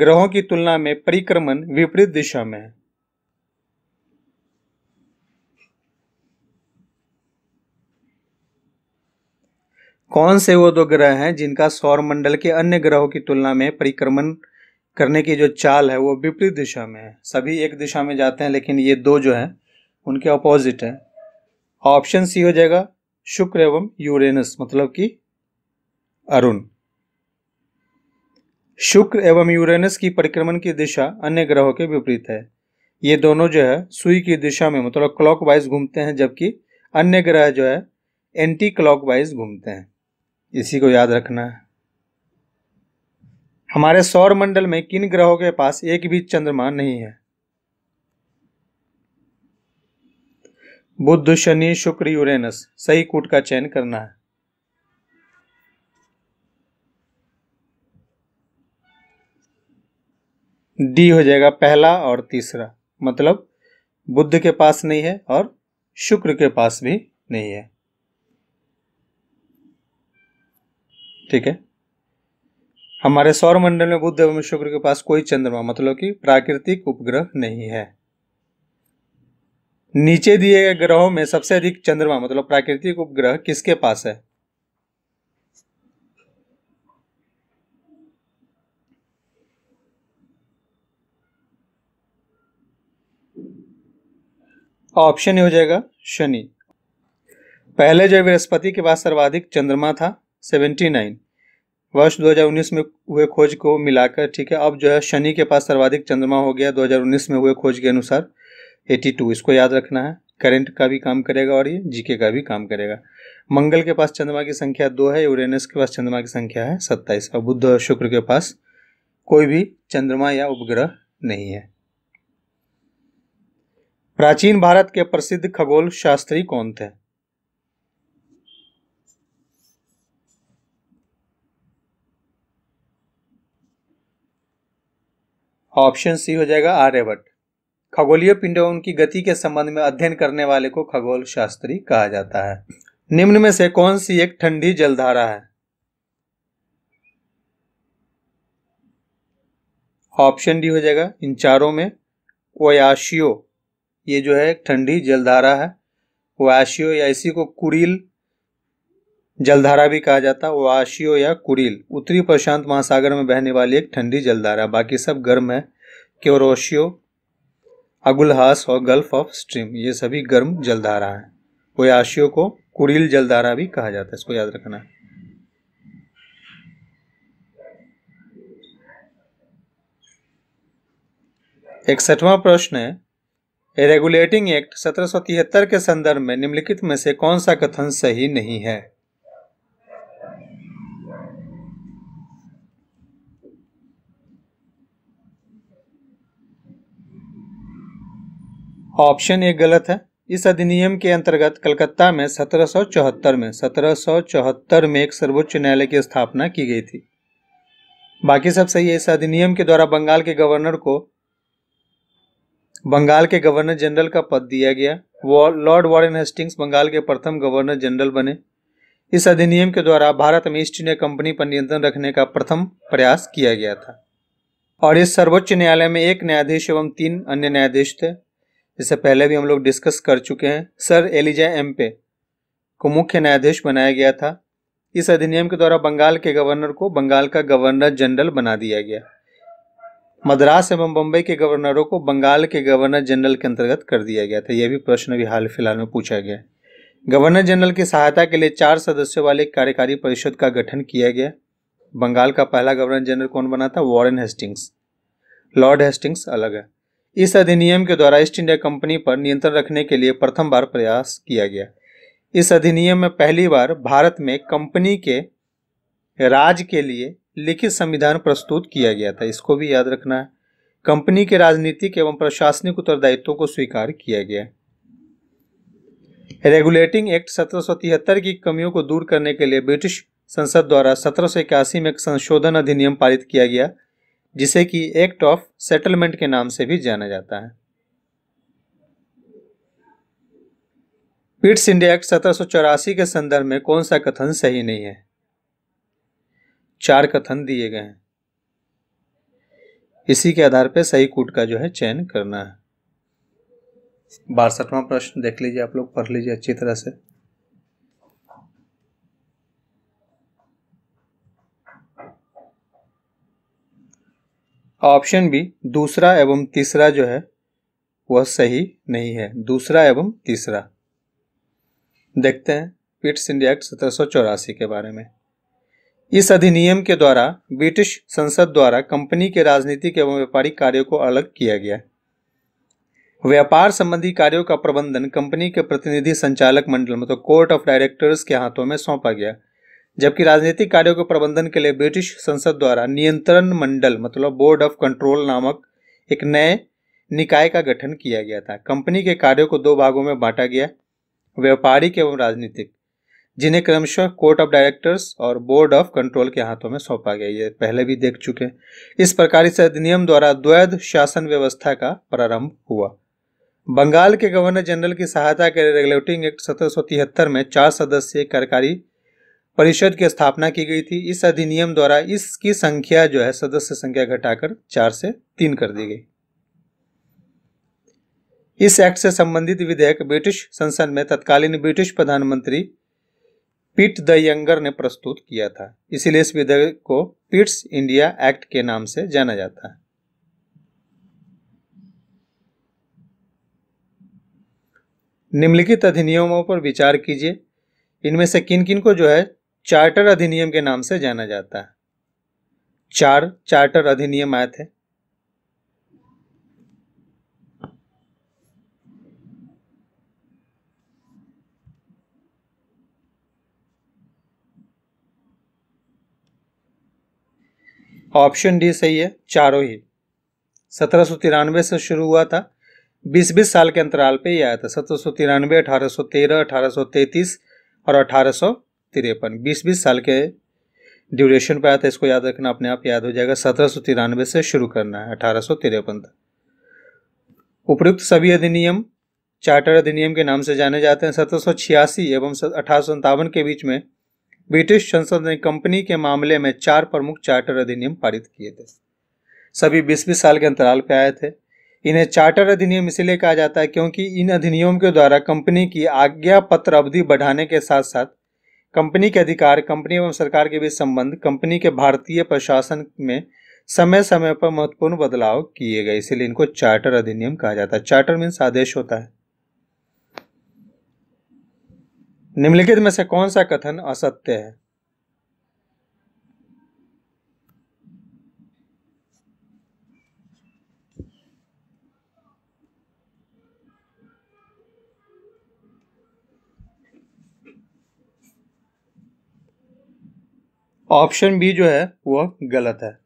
ग्रहों की तुलना में परिक्रमण विपरीत दिशा में है कौन से वो दो ग्रह हैं जिनका सौर मंडल के अन्य ग्रहों की तुलना में परिक्रमण करने की जो चाल है वो विपरीत दिशा में है सभी एक दिशा में जाते हैं लेकिन ये दो जो हैं उनके अपोजिट हैं ऑप्शन सी हो जाएगा शुक्र एवं यूरेनस मतलब कि अरुण शुक्र एवं यूरेनस की परिक्रमण की दिशा अन्य ग्रहों के विपरीत है ये दोनों जो है सुई की दिशा में मतलब क्लॉकवाइज घूमते हैं जबकि अन्य ग्रह जो है एंटी क्लॉकवाइज घूमते हैं इसी को याद रखना है हमारे सौर मंडल में किन ग्रहों के पास एक भी चंद्रमा नहीं है बुद्ध शनि शुक्र यूरेनस सही कूट का चयन करना है डी हो जाएगा पहला और तीसरा मतलब बुद्ध के पास नहीं है और शुक्र के पास भी नहीं है ठीक है हमारे सौर मंडल में बुद्ध एवं शुक्र के पास कोई चंद्रमा मतलब कि प्राकृतिक उपग्रह नहीं है नीचे दिए गए ग्रहों में सबसे अधिक चंद्रमा मतलब प्राकृतिक उपग्रह किसके पास है ऑप्शन हो जाएगा शनि पहले जो बृहस्पति के पास सर्वाधिक चंद्रमा था सेवेंटी नाइन वर्ष 2019 में हुए खोज को मिलाकर ठीक है अब जो है शनि के पास सर्वाधिक चंद्रमा हो गया 2019 में हुए खोज के अनुसार 82 इसको याद रखना है करंट का भी काम करेगा और ये जीके का भी काम करेगा मंगल के पास चंद्रमा की संख्या दो है यूरेनस के पास चंद्रमा की संख्या है सत्ताईस और बुद्ध और शुक्र के पास कोई भी चंद्रमा या उपग्रह नहीं है प्राचीन भारत के प्रसिद्ध खगोल शास्त्री कौन थे ऑप्शन सी हो जाएगा आर्यभट्ट खगोलीय पिंडों उनकी गति के संबंध में अध्ययन करने वाले को खगोल शास्त्री कहा जाता है निम्न में से कौन सी एक ठंडी जलधारा है ऑप्शन डी हो जाएगा इन चारों में ओयाशियो ये जो है ठंडी जलधारा है वाशियो या इसी को कुरील जलधारा भी कहा जाता है वाशियो या कुरील उत्तरी प्रशांत महासागर में बहने वाली एक ठंडी जलधारा बाकी सब गर्म है क्योरोशियो अगुलहास और गल्फ ऑफ स्ट्रीम ये सभी गर्म जलधारा हैं ओयाशियो को कुरील जलधारा भी कहा जाता है इसको याद रखना है इकसठवां प्रश्न है रेगुलेटिंग एक्ट 1773 के संदर्भ में निम्नलिखित में से कौन सा कथन सही नहीं है ऑप्शन ए गलत है इस अधिनियम के अंतर्गत कलकत्ता में 1774 में 1774 में एक सर्वोच्च न्यायालय की स्थापना की गई थी बाकी सब सही है इस अधिनियम के द्वारा बंगाल के गवर्नर को बंगाल के गवर्नर जनरल का पद दिया गया लॉर्ड वॉरन हेस्टिंग्स बंगाल के प्रथम गवर्नर जनरल बने इस अधिनियम के द्वारा भारत में ईस्ट इंडिया कंपनी पर नियंत्रण रखने का प्रथम प्रयास किया गया था और इस सर्वोच्च न्यायालय में एक न्यायाधीश एवं तीन अन्य न्यायाधीश थे जिसे पहले भी हम लोग डिस्कस कर चुके हैं सर एलिजा एम्पे को मुख्य न्यायाधीश बनाया गया था इस अधिनियम के द्वारा बंगाल के गवर्नर को बंगाल का गवर्नर जनरल बना दिया गया मद्रास एवं बम्बई के गवर्नरों को बंगाल के गवर्नर जनरल के अंतर्गत कर दिया गया था यह भी प्रश्न भी हाल फिलहाल में पूछा गया गवर्नर जनरल की सहायता के लिए चार सदस्यों वाले कार्यकारी परिषद का गठन किया गया बंगाल का पहला गवर्नर जनरल कौन बना था वॉरेन हेस्टिंग्स लॉर्ड हेस्टिंग्स अलग है इस अधिनियम के द्वारा ईस्ट इंडिया कंपनी पर नियंत्रण रखने के लिए प्रथम बार प्रयास किया गया इस अधिनियम में पहली बार भारत में कंपनी के राज के लिए लिखित संविधान प्रस्तुत किया गया था इसको भी याद रखना है कंपनी के राजनीतिक एवं प्रशासनिक उत्तरदायित्व को स्वीकार किया गया रेगुलेटिंग एक्ट सत्रह की कमियों को दूर करने के लिए ब्रिटिश संसद द्वारा सत्रह में एक संशोधन अधिनियम पारित किया गया जिसे कि एक्ट ऑफ सेटलमेंट के नाम से भी जाना जाता है पिट्स इंडिया एक्ट सत्रह के संदर्भ में कौन सा कथन सही नहीं है चार कथन दिए गए हैं इसी के आधार पर सही कूट का जो है चयन करना है बासठवां प्रश्न देख लीजिए आप लोग पढ़ लीजिए अच्छी तरह से ऑप्शन बी दूसरा एवं तीसरा जो है वह सही नहीं है दूसरा एवं तीसरा देखते हैं पिट्स इंडिया एक्ट सत्रह के बारे में इस अधिनियम के द्वारा ब्रिटिश संसद द्वारा कंपनी के राजनीतिक एवं व्यापारिक कार्यों को अलग किया गया व्यापार संबंधी कार्यों का प्रबंधन कंपनी के प्रतिनिधि संचालक मंडल मतलब कोर्ट ऑफ डायरेक्टर्स के हाथों में सौंपा गया जबकि राजनीतिक कार्यों के प्रबंधन के लिए ब्रिटिश संसद द्वारा नियंत्रण मंडल मतलब बोर्ड ऑफ कंट्रोल नामक एक नए निकाय का गठन किया गया था कंपनी के कार्यों को दो भागों में बांटा गया व्यापारिक एवं राजनीतिक जिन्हें क्रमशः कोर्ट ऑफ डायरेक्टर्स और बोर्ड ऑफ कंट्रोल के हाथों में सौंपा गया ये पहले भी देख चुके हैं इस प्रकार इस अधिनियम द्वारा द्वैध शासन व्यवस्था का प्रारंभ हुआ बंगाल के गवर्नर जनरल की सहायता के रेगुलेटिंग एक्ट सत्रह में चार सदस्यीय कार्यकारी परिषद की स्थापना की गई थी इस अधिनियम द्वारा इसकी संख्या जो है सदस्य संख्या घटाकर चार से तीन कर दी गई इस एक्ट से संबंधित विधेयक ब्रिटिश संसद में तत्कालीन ब्रिटिश प्रधानमंत्री पीट द यंगर ने प्रस्तुत किया था इसीलिए इस विधेयक को पिट्स इंडिया एक्ट के नाम से जाना जाता है निम्नलिखित अधिनियमों पर विचार कीजिए इनमें से किन किन को जो है चार्टर अधिनियम के नाम से जाना जाता है चार चार्टर अधिनियम आए थे ऑप्शन डी सही है चारों ही सत्रह तिरानवे से शुरू हुआ था बीस बीस साल के अंतराल पे ही आया था सत्रह सौ तिरानवे अठारह तेरह अठारह तैतीस और अठारह तिरपन बीस बीस साल के ड्यूरेशन पे आया था इसको याद रखना अपने आप याद हो जाएगा सत्रह सौ तिरानवे से शुरू करना है अठारह सौ तिरपन तक उपयुक्त सभी अधिनियम चार्टर अधिनियम के नाम से जाने जाते हैं सत्रह सौ छियासी एवं अठारह के बीच में ब्रिटिश संसद ने कंपनी के मामले में चार प्रमुख चार्टर अधिनियम पारित किए थे सभी बीस बीस साल के अंतराल पर आए थे इन्हें चार्टर अधिनियम इसीलिए कहा जाता है क्योंकि इन अधिनियम के द्वारा कंपनी की आज्ञा पत्र अवधि बढ़ाने के साथ साथ कंपनी के अधिकार कंपनी एवं सरकार के बीच संबंध कंपनी के भारतीय प्रशासन में समय समय पर महत्वपूर्ण बदलाव किए गए इसीलिए इनको चार्टर अधिनियम कहा जाता है चार्टर मीन्स आदेश होता है निम्नलिखित में से कौन सा कथन असत्य है ऑप्शन बी जो है वह गलत है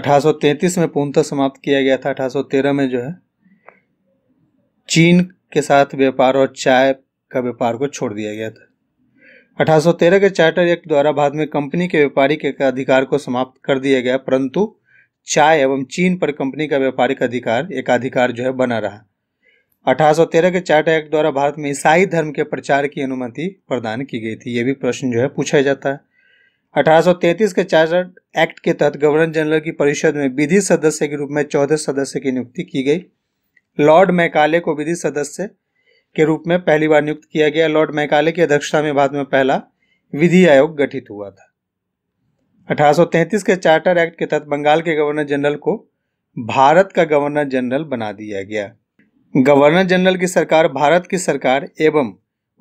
अठारह में पूर्णतः समाप्त किया गया था 1813 में जो है चीन के साथ व्यापार और चाय का व्यापार को छोड़ दिया गया था 1813 के चार्टर एक्ट द्वारा बाद में कंपनी के व्यापारिक अधिकार को समाप्त कर दिया गया परंतु चाय एवं चीन पर कंपनी का व्यापारिक अधिकार एकाधिकार जो है बना रहा 1813 के चार्ट एक्ट द्वारा भारत में ईसाई धर्म के प्रचार की अनुमति प्रदान की गई थी ये भी प्रश्न जो है पूछा जाता है 1833 के चार्टर एक्ट के तहत गवर्नर जनरल की परिषद में विधि सदस्य के रूप में चौदह सदस्य की नियुक्ति की गई लॉर्ड मैकाले को विधि सदस्य के रूप में पहली बार नियुक्त किया गया लॉर्ड मैकाले की अध्यक्षता में भारत में पहला विधि आयोग गठित हुआ था 1833 के चार्टर एक्ट के तहत बंगाल के गवर्नर जनरल को भारत का गवर्नर जनरल बना दिया गया गवर्नर जनरल की सरकार भारत की सरकार एवं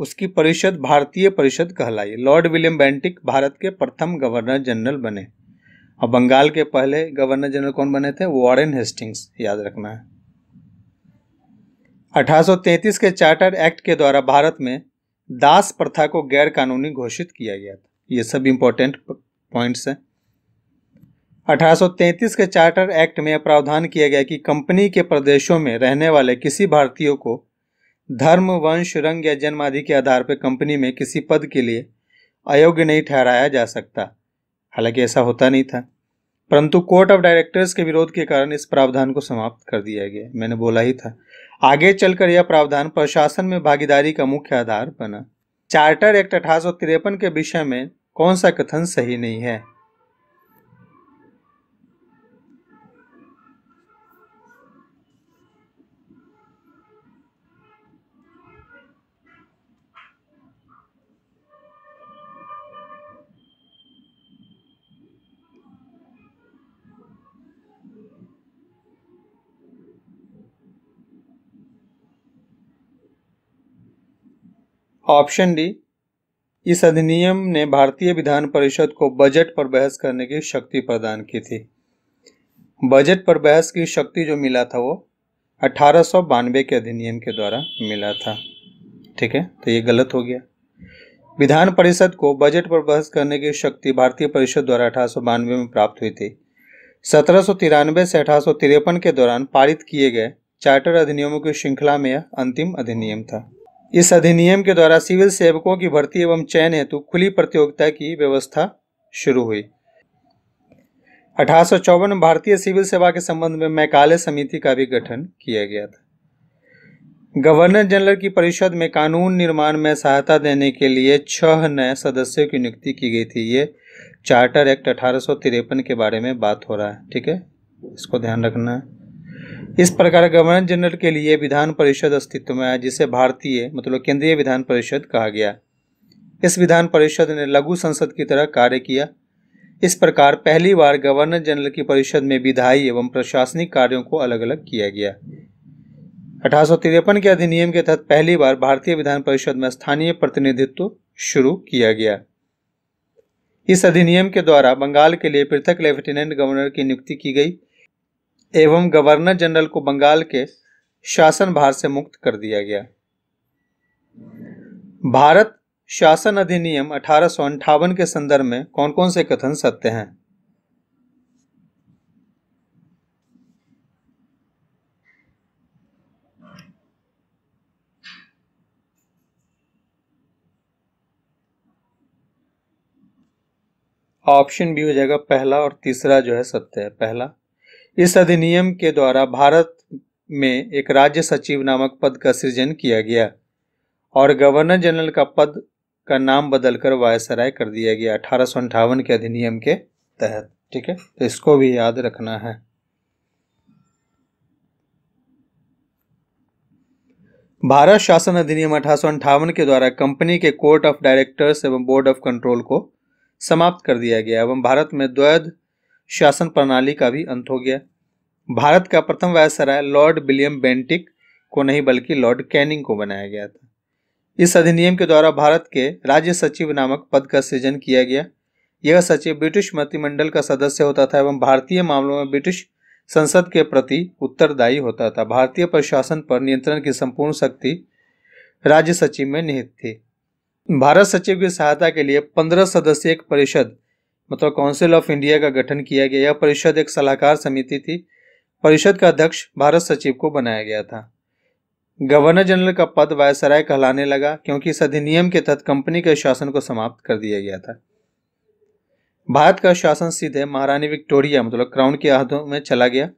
उसकी परिषद भारतीय परिषद कहलाई लॉर्ड विलियम बेंटिक भारत के प्रथम गवर्नर जनरल बने और बंगाल के पहले गवर्नर जनरल कौन बने थे वॉरेन हेस्टिंग्स याद रखना है 1833 के चार्टर एक्ट के द्वारा भारत में दास प्रथा को गैर कानूनी घोषित किया गया था ये सब इम्पोर्टेंट पॉइंट्स हैं 1833 के चार्टर एक्ट में प्रावधान किया गया कि कंपनी के प्रदेशों में रहने वाले किसी भारतीयों को धर्म वंश रंग या जन्म आदि के आधार पर कंपनी में किसी पद के लिए अयोग्य नहीं ठहराया जा सकता हालांकि ऐसा होता नहीं था परंतु कोर्ट ऑफ डायरेक्टर्स के विरोध के कारण इस प्रावधान को समाप्त कर दिया गया मैंने बोला ही था आगे चलकर यह प्रावधान प्रशासन में भागीदारी का मुख्य आधार बना चार्टर एक्ट अठारह के विषय में कौन सा कथन सही नहीं है ऑप्शन डी इस अधिनियम ने भारतीय विधान परिषद को बजट पर बहस करने की शक्ति प्रदान की थी बजट पर बहस की शक्ति जो मिला था वो अठारह के अधिनियम के द्वारा मिला था ठीक है तो ये गलत हो गया विधान परिषद को बजट पर बहस करने की शक्ति भारतीय परिषद द्वारा अठारह में प्राप्त हुई थी सत्रह से अठारह के दौरान पारित किए गए चार्टर अधिनियमों की श्रृंखला में यह अंतिम अधिनियम था इस अधिनियम के द्वारा सिविल सेवकों की भर्ती एवं चयन हेतु खुली प्रतियोगिता की व्यवस्था शुरू हुई अठारह भारतीय सिविल सेवा के संबंध में मैकाले समिति का भी गठन किया गया था गवर्नर जनरल की परिषद में कानून निर्माण में सहायता देने के लिए छह नए सदस्यों की नियुक्ति की गई थी ये चार्टर एक्ट अठारह के बारे में बात हो रहा है ठीक है इसको ध्यान रखना है इस प्रकार गवर्नर जनरल के लिए विधान परिषद अस्तित्व में आया जिसे भारतीय मतलब केंद्रीय विधान परिषद कहा गया इस विधान परिषद ने लघु संसद की तरह कार्य किया इस प्रकार पहली बार गवर्नर जनरल की परिषद में विधायी एवं प्रशासनिक कार्यों को अलग अलग किया गया अठारह के अधिनियम के तहत पहली बार भारतीय विधान परिषद में स्थानीय प्रतिनिधित्व शुरू किया गया इस अधिनियम के द्वारा बंगाल के लिए पृथक लेफ्टिनेंट गवर्नर की नियुक्ति की गई एवं गवर्नर जनरल को बंगाल के शासन भार से मुक्त कर दिया गया भारत शासन अधिनियम अठारह के संदर्भ में कौन कौन से कथन सत्य हैं ऑप्शन भी हो जाएगा पहला और तीसरा जो है सत्य है पहला इस अधिनियम के द्वारा भारत में एक राज्य सचिव नामक पद का सृजन किया गया और गवर्नर जनरल का पद का नाम बदलकर वायसराय कर दिया गया अठारह के अधिनियम के तहत ठीक है तो इसको भी याद रखना है भारत शासन अधिनियम अठारह के द्वारा कंपनी के कोर्ट ऑफ डायरेक्टर्स एवं बोर्ड ऑफ कंट्रोल को समाप्त कर दिया गया एवं भारत में द्वैध शासन प्रणाली का भी अंत हो गया भारत का प्रथम वायसराय लॉर्ड विलियम बेंटिक को नहीं बल्कि लॉर्ड कैनिंग को बनाया गया था इस अधिनियम के द्वारा भारत के राज्य सचिव नामक पद का सृजन किया गया यह सचिव ब्रिटिश मंत्रिमंडल का सदस्य होता था एवं भारतीय मामलों में ब्रिटिश संसद के प्रति उत्तरदायी होता था भारतीय प्रशासन पर नियंत्रण की संपूर्ण शक्ति राज्य सचिव में निहित थी भारत सचिव की सहायता के लिए पंद्रह सदस्यीय परिषद मतलब काउंसिल ऑफ इंडिया का गठन किया गया यह परिषद एक सलाहकार समिति थी परिषद का अध्यक्ष भारत सचिव को बनाया गया था गवर्नर जनरल का पद वायसराय कहलाने लगा क्योंकि इस अधिनियम के तहत कंपनी के शासन को समाप्त कर दिया गया था भारत का शासन सीधे महारानी विक्टोरिया मतलब क्राउन के हाथों में चला गया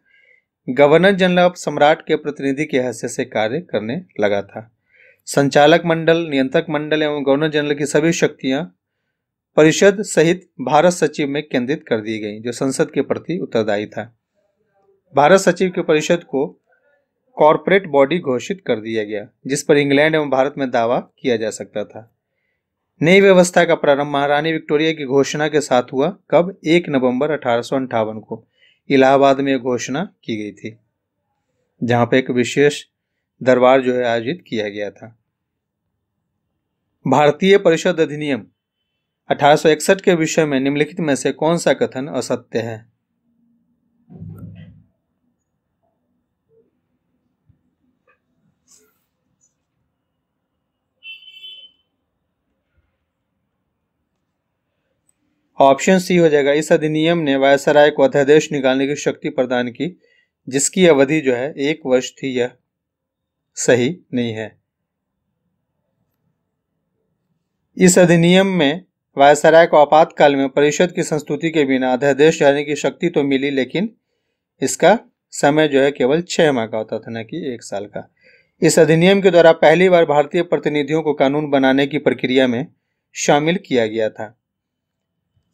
गवर्नर जनरल अब सम्राट के प्रतिनिधि के हैसियत से कार्य करने लगा था संचालक मंडल नियंत्रक मंडल एवं गवर्नर जनरल की सभी शक्तियां परिषद सहित भारत सचिव में केंद्रित कर दी गई जो संसद के प्रति उत्तरदायी था भारत सचिव के परिषद को कॉरपोरेट बॉडी घोषित कर दिया गया जिस पर इंग्लैंड एवं भारत में दावा किया जा सकता था नई व्यवस्था का प्रारंभ महारानी विक्टोरिया की घोषणा के साथ हुआ कब 1 नवंबर अठारह को इलाहाबाद में घोषणा की गई थी जहां पर एक विशेष दरबार जो है आयोजित किया गया था भारतीय परिषद अधिनियम अठारह के विषय में निम्नलिखित में से कौन सा कथन असत्य है ऑप्शन सी हो जाएगा इस अधिनियम ने वायसराय को अध्यादेश निकालने की शक्ति प्रदान की जिसकी अवधि जो है एक वर्ष थी यह सही नहीं है इस अधिनियम में वायसराय को आपातकाल में परिषद की संस्तुति के बिना अध्यादेश जारी की शक्ति तो मिली लेकिन इसका समय जो है केवल छह माह का होता था न कि एक साल का इस अधिनियम के द्वारा पहली बार भारतीय प्रतिनिधियों को कानून बनाने की प्रक्रिया में शामिल किया गया था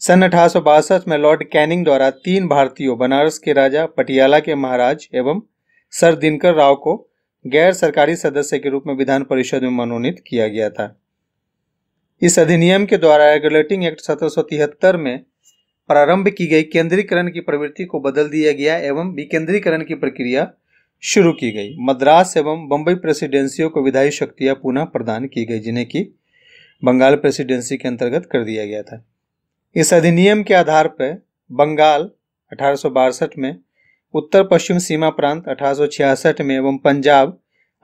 सन अठारह में लॉर्ड कैनिंग द्वारा तीन भारतीयों बनारस के राजा पटियाला के महाराज एवं सर दिनकर राव को गैर सरकारी सदस्य के रूप में विधान परिषद में मनोनीत किया गया था इस अधिनियम के द्वारा रेगुलेटिंग एक्ट सत्रह में प्रारंभ की गई केंद्रीकरण की प्रवृत्ति को बदल दिया गया एवं विकेंद्रीकरण की प्रक्रिया शुरू की गई मद्रास एवं बम्बई प्रेसिडेंसियों को विधायी शक्तियां पुनः प्रदान की गई जिन्हें की बंगाल प्रेसिडेंसी के अंतर्गत कर दिया गया था इस अधिनियम के आधार पर बंगाल अठारह में उत्तर पश्चिम सीमा प्रांत अठारह में एवं पंजाब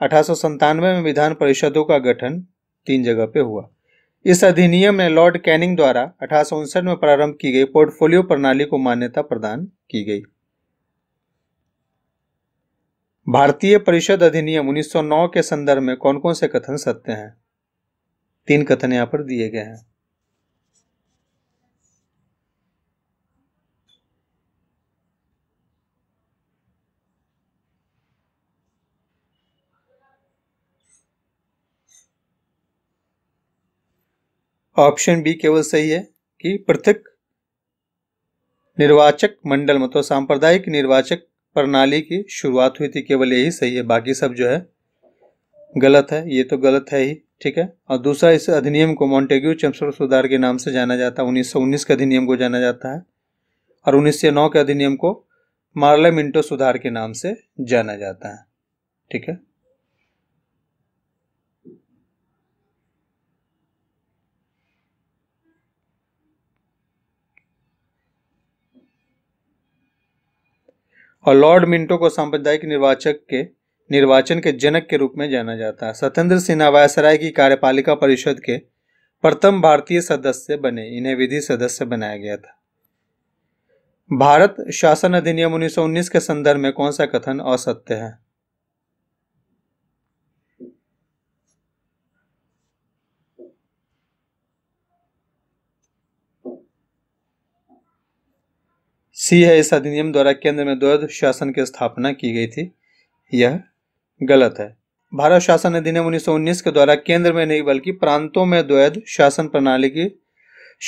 अठारह में विधान परिषदों का गठन तीन जगह पे हुआ इस अधिनियम ने लॉर्ड कैनिंग द्वारा अठारह में प्रारंभ की गई पोर्टफोलियो प्रणाली को मान्यता प्रदान की गई भारतीय परिषद अधिनियम 1909 के संदर्भ में कौन कौन से कथन सत्य हैं तीन कथन यहाँ पर दिए गए हैं ऑप्शन बी केवल सही है कि पृथक निर्वाचक मंडल मतलब सांप्रदायिक निर्वाचक प्रणाली की शुरुआत हुई थी केवल यही सही है बाकी सब जो है गलत है ये तो गलत है ही ठीक है और दूसरा इस अधिनियम को मॉन्टेग्यू चमसर सुधार के नाम से जाना जाता है उन्नीस सौ उन्नीस के अधिनियम को जाना जाता है और उन्नीस नौ के अधिनियम को मार्ले मिंटो सुधार के नाम से जाना जाता है ठीक है और लॉर्ड मिंटो को सांप्रदायिक निर्वाचक के निर्वाचन के जनक के रूप में जाना जाता है स्वतंत्र सिन्हा वायसराय की कार्यपालिका परिषद के प्रथम भारतीय सदस्य बने इन्हें विधि सदस्य बनाया गया था भारत शासन अधिनियम 1919 के संदर्भ में कौन सा कथन असत्य है सी है इस अधिनियम द्वारा केंद्र में द्वैध शासन की स्थापना की गई थी यह गलत है भारत शासन अधिनियम 1919 के द्वारा केंद्र में नहीं बल्कि प्रांतों में द्वैध शासन प्रणाली की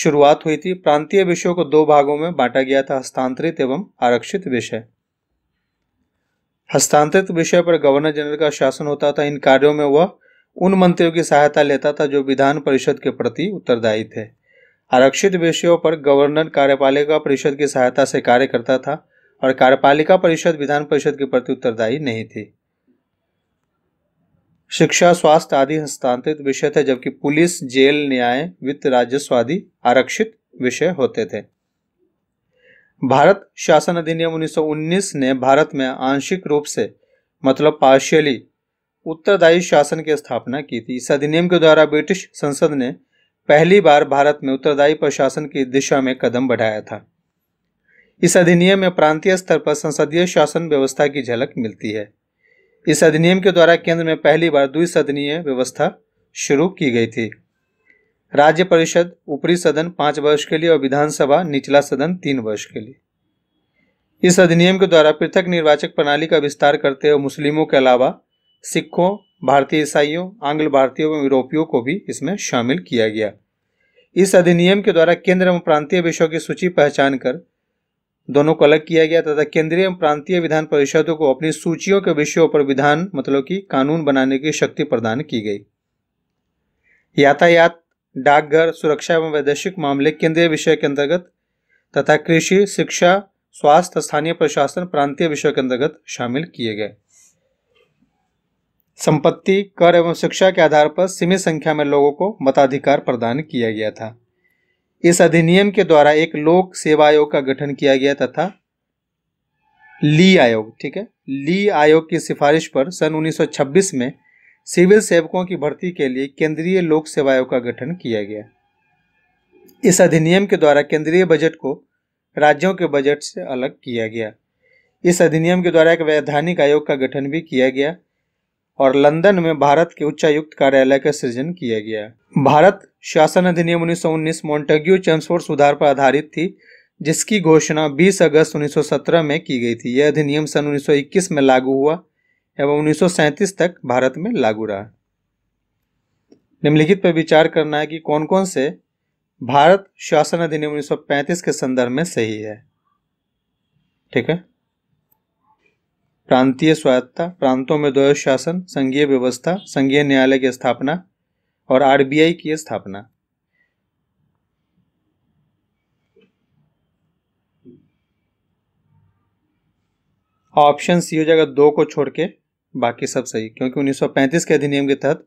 शुरुआत हुई थी प्रांतीय विषयों को दो भागों में बांटा गया था हस्तांतरित एवं आरक्षित विषय हस्तांतरित विषय पर गवर्नर जनरल का शासन होता था इन कार्यों में वह उन मंत्रियों की सहायता लेता था जो विधान परिषद के प्रति उत्तरदायी थे आरक्षित विषयों पर गवर्नर कार्यपालिका परिषद की सहायता से कार्य करता था और कार्यपालिका परिषद विधान परिषद के प्रति उत्तरदायी नहीं थी शिक्षा स्वास्थ्य आदि हस्तांतरित विषय थे जबकि पुलिस जेल न्याय वित्त राजस्व आदि आरक्षित विषय होते थे भारत शासन अधिनियम 1919 ने भारत में आंशिक रूप से मतलब पार्शियली उत्तरदायी शासन की स्थापना की थी इस अधिनियम के द्वारा ब्रिटिश संसद ने पहली बार भारत में उत्तरदायी प्रशासन की दिशा में कदम बढ़ाया था इस अधिनियम में प्रांतीय स्तर पर संसदीय शासन व्यवस्था की झलक मिलती है इस अधिनियम के द्वारा केंद्र में पहली बार द्विसदनीय व्यवस्था शुरू की गई थी राज्य परिषद ऊपरी सदन पांच वर्ष के लिए और विधानसभा निचला सदन तीन वर्ष के लिए इस अधिनियम के द्वारा पृथक निर्वाचक प्रणाली का विस्तार करते हुए मुस्लिमों के अलावा सिखों भारतीय ईसाइयों आंग्ल भारतीयों एवं यूरोपियों को भी इसमें शामिल किया गया इस अधिनियम के द्वारा केंद्र एवं प्रांतीय विषयों की सूची पहचान कर दोनों को अलग किया गया तथा केंद्रीय एवं प्रांतीय विधान परिषदों को अपनी सूचियों के विषयों पर विधान मतलब कि कानून बनाने की शक्ति प्रदान की गई यातायात डाकघर सुरक्षा एवं वैदेशिक मामले केंद्रीय विषय के अंतर्गत तथा कृषि शिक्षा स्वास्थ्य स्थानीय प्रशासन प्रांतीय विषय के अंतर्गत शामिल किए गए संपत्ति कर एवं शिक्षा के आधार पर सीमित संख्या में लोगों को मताधिकार प्रदान किया गया था इस अधिनियम के द्वारा एक लोक सेवा आयोग का गठन किया गया तथा ली आयोग ठीक है ली आयोग की सिफारिश पर सन 1926 में सिविल सेवकों की भर्ती के लिए केंद्रीय लोक सेवा आयोग का गठन किया गया इस अधिनियम के द्वारा केंद्रीय बजट को राज्यों के बजट से अलग किया गया इस अधिनियम के द्वारा एक वैधानिक आयोग का गठन भी किया गया और लंदन में भारत के उच्चायुक्त कार्यालय का सृजन किया गया भारत शासन अधिनियम उन्नीस उन्नीस मोन्टेग्यू चैम्सफोर्ड सुधार पर आधारित थी जिसकी घोषणा 20 अगस्त 1917 में की गई थी यह अधिनियम सन 1921 में लागू हुआ एवं 1937 तक भारत में लागू रहा निम्नलिखित पर विचार करना है कि कौन कौन से भारत शासन अधिनियम 1935 के संदर्भ में सही है ठीक है प्रांतीय स्वायत्ता प्रांतों में द्वय शासन संघीय व्यवस्था संघीय न्यायालय की स्थापना और आरबीआई की स्थापना ऑप्शन सी हो जाएगा दो को छोड़ के बाकी सब सही क्योंकि 1935 के अधिनियम के तहत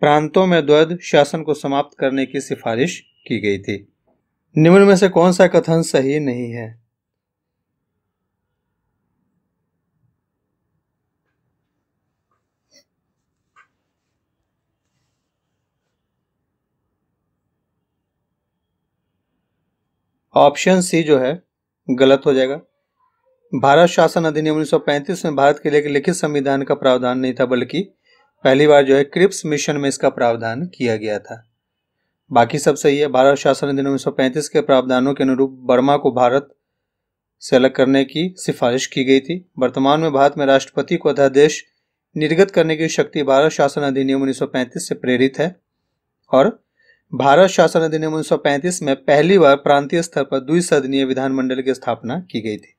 प्रांतों में द्वैध शासन को समाप्त करने की सिफारिश की गई थी निम्न में से कौन सा कथन सही नहीं है ऑप्शन सी जो है गलत हो जाएगा भारत शासन अधिनियम 1935 में भारत के लिए एक लिखित संविधान का प्रावधान नहीं था बल्कि पहली बार जो है क्रिप्स मिशन में इसका प्रावधान किया गया था बाकी सब सही है भारत शासन अधिनियम उन्नीस के प्रावधानों के अनुरूप बर्मा को भारत से अलग करने की सिफारिश की गई थी वर्तमान में भारत में राष्ट्रपति को अध्यादेश निर्गत करने की शक्ति भारत शासन अधिनियम उन्नीस से प्रेरित है और भारत शासन अधिनियम 1935 में पहली बार प्रांतीय स्तर पर द्विसदनीय विधानमंडल की स्थापना की गई थी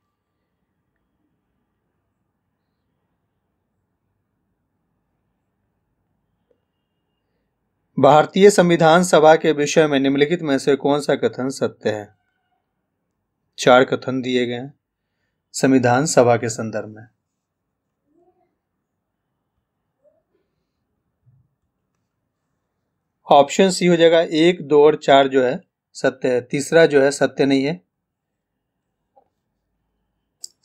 भारतीय संविधान सभा के विषय में निम्नलिखित में से कौन सा कथन सत्य है चार कथन दिए गए हैं संविधान सभा के संदर्भ में ऑप्शन सी हो जाएगा एक दो और चार जो है सत्य है तीसरा जो है सत्य नहीं है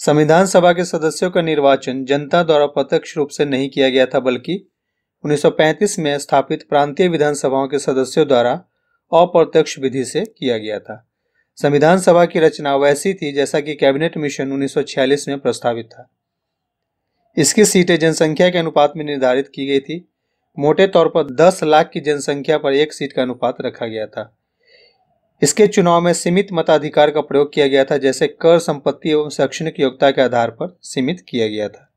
संविधान सभा के सदस्यों का निर्वाचन जनता द्वारा प्रत्यक्ष रूप से नहीं किया गया था बल्कि 1935 में स्थापित प्रांतीय विधानसभाओं के सदस्यों द्वारा अप्रत्यक्ष विधि से किया गया था संविधान सभा की रचना वैसी थी जैसा कि कैबिनेट मिशन 1946 में प्रस्तावित था इसकी सीटें जनसंख्या के अनुपात में निर्धारित की गई थी मोटे तौर पर 10 लाख की जनसंख्या पर एक सीट का अनुपात रखा गया था इसके चुनाव में सीमित मताधिकार का प्रयोग किया गया था जैसे कर संपत्ति एवं शैक्षणिक योग्यता के आधार पर सीमित किया गया था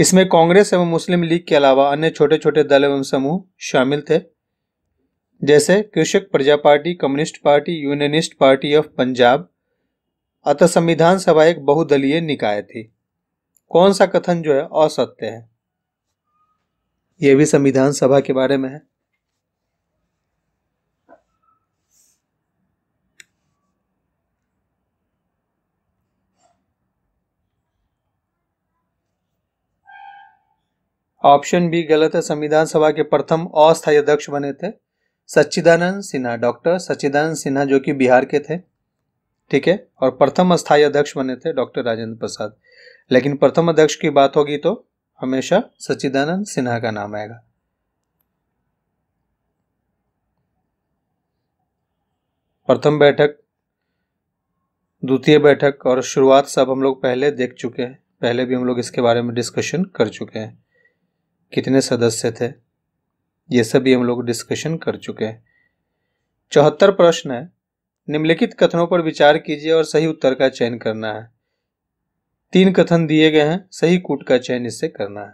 इसमें कांग्रेस एवं मुस्लिम लीग के अलावा अन्य छोटे छोटे दल एवं समूह शामिल थे जैसे Krishak Praja Party Communist Party Unionist Party of Punjab अतः संविधान सभा एक बहुदलीय निकाय थी कौन सा कथन जो है असत्य है ये भी संविधान सभा के बारे में है ऑप्शन बी गलत है संविधान सभा के प्रथम अस्थायी अध्यक्ष बने थे सच्चिदानंद सिन्हा डॉक्टर सच्चिदानंद सिन्हा जो कि बिहार के थे ठीक है और प्रथम स्थायी अध्यक्ष बने थे डॉक्टर राजेंद्र प्रसाद लेकिन प्रथम अध्यक्ष की बात होगी तो हमेशा सच्चिदानंद सिन्हा का नाम आएगा प्रथम बैठक द्वितीय बैठक और शुरुआत सब हम लोग पहले देख चुके हैं पहले भी हम लोग इसके बारे में डिस्कशन कर चुके हैं कितने सदस्य थे ये सब भी हम लोग डिस्कशन कर चुके हैं चौहत्तर प्रश्न है निम्नलिखित कथनों पर विचार कीजिए और सही उत्तर का चयन करना है तीन कथन दिए गए हैं सही कूट का चयन इससे करना है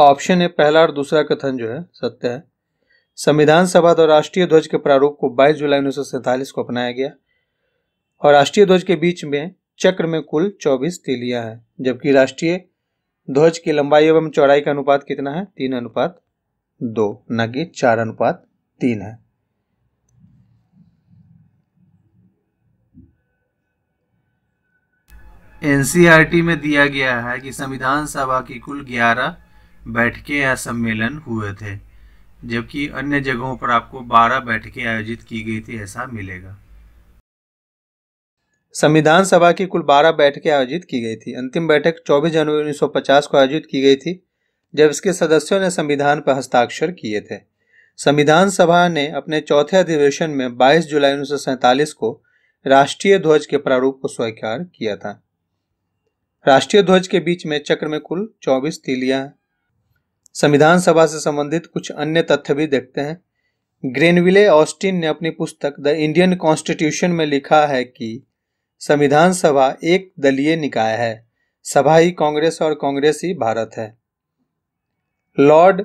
ऑप्शन है पहला और दूसरा कथन जो है सत्य है संविधान सभा द्वारा राष्ट्रीय ध्वज के प्रारूप को 22 जुलाई उन्नीस को अपनाया गया और राष्ट्रीय ध्वज के बीच में चक्र में कुल 24 तिलियां हैं जबकि राष्ट्रीय ध्वज की लंबाई एवं चौड़ाई का अनुपात कितना है तीन अनुपात दो न कि चार अनुपात तीन है एनसीईआरटी में दिया गया है कि संविधान सभा की कुल 11 बैठकें या सम्मेलन हुए थे जबकि अन्य जगहों पर आपको 12 बैठकें आयोजित की गई थी ऐसा मिलेगा संविधान सभा की कुल 12 बैठकें आयोजित की गई थी अंतिम बैठक 24 जनवरी 1950 को आयोजित की गई थी जब इसके सदस्यों ने संविधान पर हस्ताक्षर किए थे संविधान सभा ने अपने चौथे अधिवेशन में 22 जुलाई उन्नीस को राष्ट्रीय ध्वज के प्रारूप को स्वीकार किया था राष्ट्रीय ध्वज के बीच में चक्र में कुल 24 तीलियां हैं संविधान सभा से संबंधित कुछ अन्य तथ्य भी देखते हैं ग्रेनविले ऑस्टिन ने अपनी पुस्तक द इंडियन कॉन्स्टिट्यूशन में लिखा है कि संविधान सभा एक दलीय निकाय है सभा ही कांग्रेस और कांग्रेस ही भारत है लॉर्ड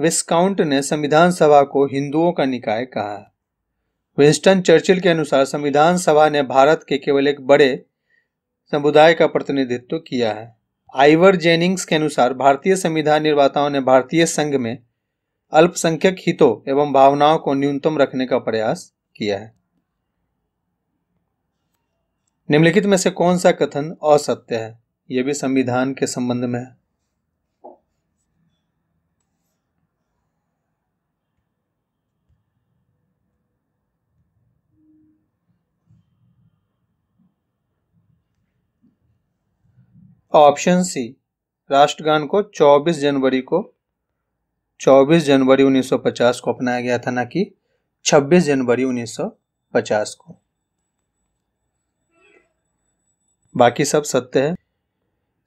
विस्काउंट ने संविधान सभा को हिंदुओं का निकाय कहा विंस्टन चर्चिल के अनुसार संविधान सभा ने भारत के केवल एक बड़े समुदाय का प्रतिनिधित्व किया है आइवर जेनिंग्स के अनुसार भारतीय संविधान निर्माताओं ने भारतीय संघ में अल्पसंख्यक हितों एवं भावनाओं को न्यूनतम रखने का प्रयास किया है निम्नलिखित में से कौन सा कथन असत्य है यह भी संविधान के संबंध में है ऑप्शन सी राष्ट्रगान को 24 जनवरी को 24 जनवरी 1950 को अपनाया गया था ना कि 26 जनवरी 1950 को बाकी सब सत्य है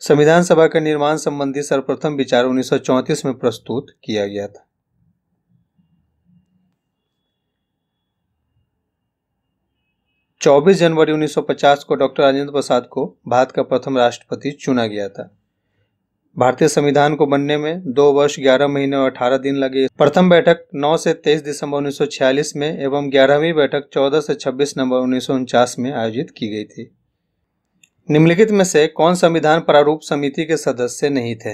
संविधान सभा का निर्माण संबंधी सर्वप्रथम विचार 1934 में प्रस्तुत किया गया था चौबीस जनवरी 1950 को डॉक्टर राजेंद्र प्रसाद को भारत का प्रथम राष्ट्रपति चुना गया था भारतीय संविधान को बनने में दो वर्ष ग्यारह महीने और अठारह दिन लगे प्रथम बैठक नौ से तेईस दिसंबर 1946 में एवं ग्यारहवीं बैठक चौदह से छब्बीस नवंबर उन्नीस में आयोजित की गई थी निम्नलिखित में से कौन संविधान प्रारूप समिति के सदस्य नहीं थे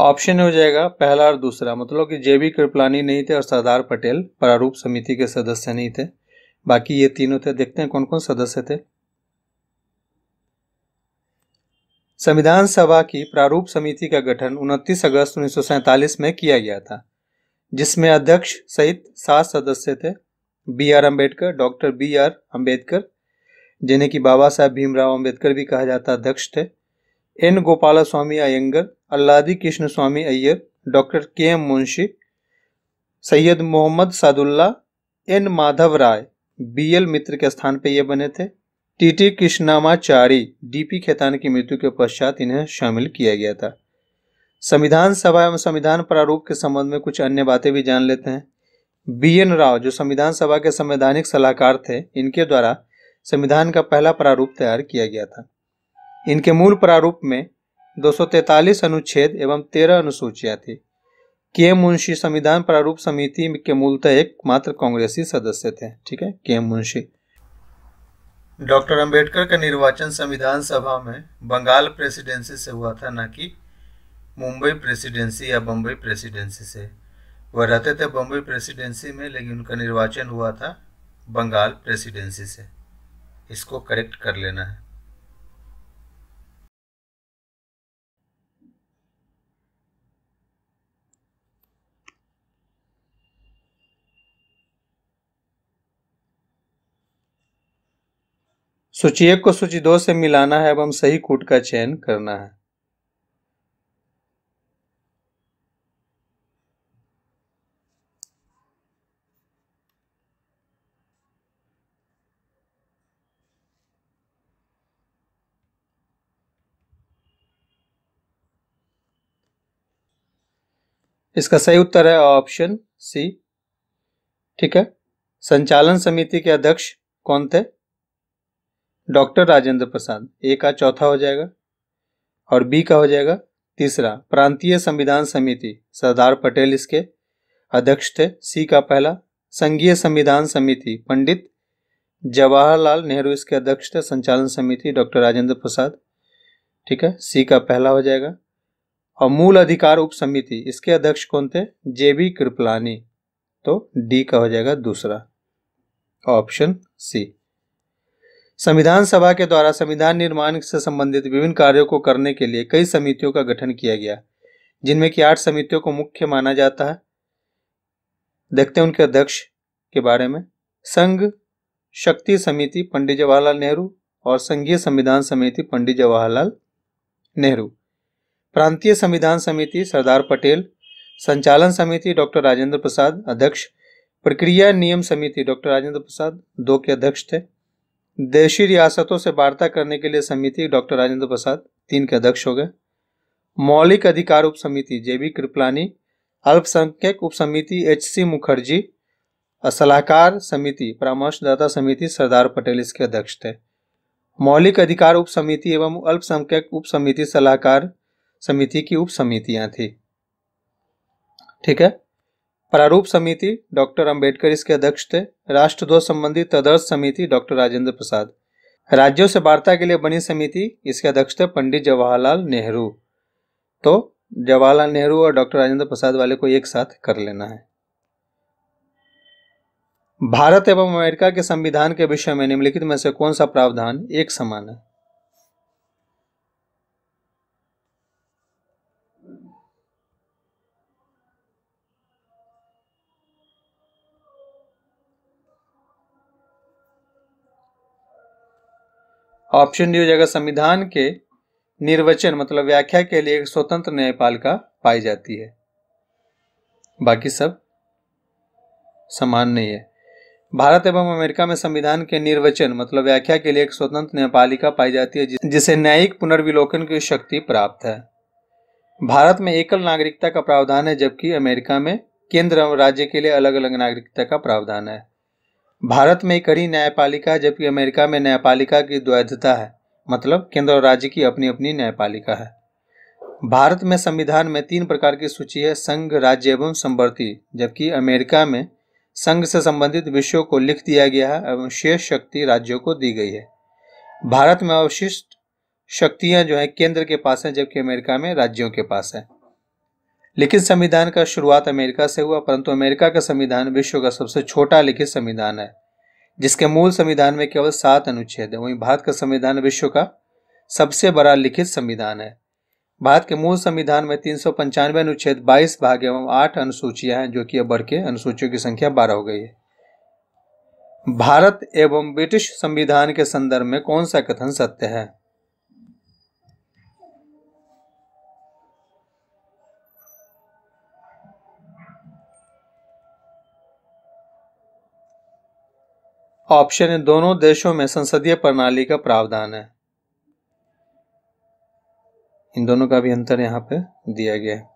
ऑप्शन हो जाएगा पहला और दूसरा मतलब कि जेबी कृपलानी नहीं थे और सरदार पटेल प्रारूप समिति के सदस्य नहीं थे बाकी ये तीनों थे देखते हैं कौन कौन सदस्य थे संविधान सभा की प्रारूप समिति का गठन 29 अगस्त उन्नीस में किया गया था जिसमें अध्यक्ष सहित सात सदस्य थे B R Ambedkar doctor B R Ambedkar जिन्हें कि बाबा साहब भीमराव अम्बेडकर भी कहा जाता अध्यक्ष थे N Gopalaswami Ayyangar Alladi Krishnaswami Iyer doctor K M Munshi Syed Mohammad Saadulla N Madhav Rau B L Mitra के स्थान पर ये बने थे टीटी कृष्णामाचारी डीपी खेतान की मृत्यु के पश्चात इन्हें शामिल किया गया था संविधान सभा एवं संविधान प्रारूप के संबंध में कुछ अन्य बातें भी जान लेते हैं बी एन राव जो संविधान सभा के संवैधानिक सलाहकार थे इनके द्वारा संविधान का पहला प्रारूप तैयार किया गया था इनके मूल प्रारूप में 243 अनुच्छेद एवं 13 अनुसूचियां थी के मुंशी संविधान प्रारूप समिति के मूलतः एकमात्र कांग्रेसी सदस्य थे ठीक है के मुंशी डॉक्टर अंबेडकर का निर्वाचन संविधान सभा में बंगाल प्रेसिडेंसी से हुआ था ना कि मुंबई प्रेसिडेंसी या बम्बई प्रेसिडेंसी से वह रहते थे बम्बई प्रेसिडेंसी में लेकिन उनका निर्वाचन हुआ था बंगाल प्रेसिडेंसी से इसको करेक्ट कर लेना है सूची एक को सूची दो से मिलाना है एवं सही कूट का चयन करना है इसका सही उत्तर है ऑप्शन सी ठीक है संचालन समिति के अध्यक्ष कौन थे डॉक्टर राजेंद्र प्रसाद ए का चौथा हो जाएगा और बी का हो जाएगा तीसरा प्रांतीय संविधान समिति सरदार पटेल इसके अध्यक्ष थे सी का पहला संघीय संविधान समिति पंडित जवाहरलाल नेहरू इसके अध्यक्ष थे संचालन समिति डॉक्टर राजेंद्र प्रसाद ठीक है सी का पहला हो जाएगा और मूल अधिकार उप समिति इसके अध्यक्ष कौन थे जे बी कृपलानी तो डी का हो जाएगा दूसरा ऑप्शन सी संविधान सभा के द्वारा संविधान निर्माण से संबंधित विभिन्न कार्यों को करने के लिए कई समितियों का गठन किया गया जिनमें की आठ समितियों को मुख्य माना जाता है देखते हैं उनके अध्यक्ष के बारे में संघ शक्ति समिति पंडित जवाहरलाल नेहरू और संघीय संविधान समिति पंडित जवाहरलाल नेहरू प्रांतीय संविधान समिति सरदार पटेल संचालन समिति डॉक्टर राजेंद्र प्रसाद अध्यक्ष प्रक्रिया नियम समिति डॉक्टर राजेंद्र प्रसाद दो के अध्यक्ष थे देशी रियासतों से वार्ता करने के लिए समिति डॉक्टर राजेंद्र प्रसाद तीन के अध्यक्ष हो गए मौलिक अधिकार उप समिति जे बी कृपलानी अल्पसंख्यक उप समिति एच सी मुखर्जी सलाहकार समिति परामर्शदाता समिति सरदार पटेल इसके अध्यक्ष थे मौलिक अधिकार उप समिति एवं अल्पसंख्यक उप समिति सलाहकार समिति की उप समितियां थी ठीक है प्रारूप समिति डॉक्टर अंबेडकर इसके अध्यक्ष थे राष्ट्रध्वज संबंधी तदर्थ समिति डॉक्टर राजेंद्र प्रसाद राज्यों से वार्ता के लिए बनी समिति इसके अध्यक्ष थे पंडित जवाहरलाल नेहरू तो जवाहरलाल नेहरू और डॉक्टर राजेंद्र प्रसाद वाले को एक साथ कर लेना है भारत एवं अमेरिका के संविधान के विषय में निम्नलिखित में से कौन सा प्रावधान एक समान है ऑप्शन डी हो जाएगा संविधान के निर्वचन मतलब व्याख्या के लिए एक स्वतंत्र न्यायपालिका पाई जाती है बाकी सब समान नहीं है भारत एवं अमेरिका में संविधान के निर्वचन मतलब व्याख्या के लिए एक स्वतंत्र न्यायपालिका पाई जाती है जिसे न्यायिक पुनर्विलोकन की शक्ति प्राप्त है भारत में एकल नागरिकता का प्रावधान है जबकि अमेरिका में केंद्र एवं राज्य के लिए अलग अलग नागरिकता का प्रावधान है भारत में कड़ी न्यायपालिका जबकि अमेरिका में न्यायपालिका की द्वैधता है मतलब केंद्र और राज्य की अपनी अपनी न्यायपालिका है भारत में संविधान में तीन प्रकार की सूची है संघ राज्य एवं संवर्ती जबकि अमेरिका में संघ से संबंधित विषयों को लिख दिया गया है एवं शेष शक्ति राज्यों को दी गई है भारत में अवशिष्ट शक्तियां जो है केंद्र के पास है जबकि अमेरिका में राज्यों के पास है लिखित संविधान का शुरुआत अमेरिका से हुआ परंतु अमेरिका का संविधान विश्व का सबसे छोटा लिखित संविधान है जिसके मूल संविधान में केवल सात अनुच्छेद हैं वहीं भारत का संविधान विश्व का सबसे बड़ा लिखित संविधान है भारत के मूल संविधान में तीन सौ पंचानवे अनुच्छेद बाईस भाग एवं आठ अनुसूचियां हैं जो कि अब बढ़ के अनुसूचियों की संख्या बारह हो गई है भारत एवं ब्रिटिश संविधान के संदर्भ में कौन सा कथन सत्य है ऑप्शन है दोनों देशों में संसदीय प्रणाली का प्रावधान है इन दोनों का भी अंतर यहां पे दिया गया है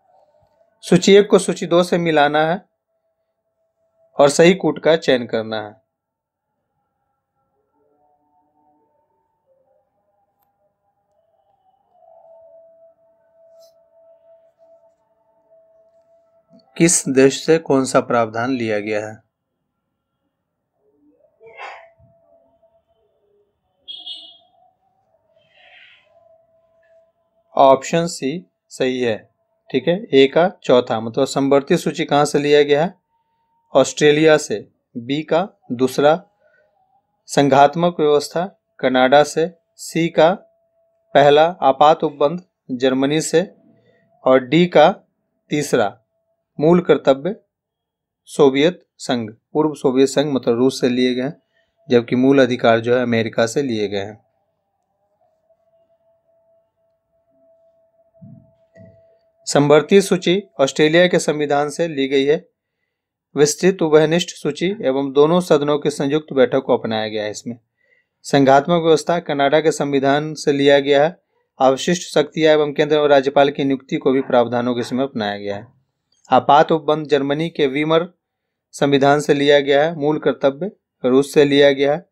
सूची एक को सूची दो से मिलाना है और सही कूट का चयन करना है किस देश से कौन सा प्रावधान लिया गया है ऑप्शन सी सही है ठीक है ए का चौथा मतलब संवर्ती सूची कहाँ से लिया गया है ऑस्ट्रेलिया से बी का दूसरा संघात्मक व्यवस्था कनाडा से सी का पहला आपात उपबंध जर्मनी से और डी का तीसरा मूल कर्तव्य सोवियत संघ पूर्व सोवियत संघ मतलब रूस से लिए गए जबकि मूल अधिकार जो है अमेरिका से लिए गए हैं संवर्ती सूची ऑस्ट्रेलिया के संविधान से ली गई है विस्तृत उभयनिष्ठ सूची एवं दोनों सदनों की संयुक्त बैठक को अपनाया गया है इसमें संघात्मक व्यवस्था कनाडा के संविधान से लिया गया है अवशिष्ट शक्तियां एवं केंद्र और राज्यपाल की नियुक्ति को भी प्रावधानों के समय अपनाया गया है आपात उपबंध जर्मनी के वीमर संविधान से लिया गया है मूल कर्तव्य रूस से लिया गया है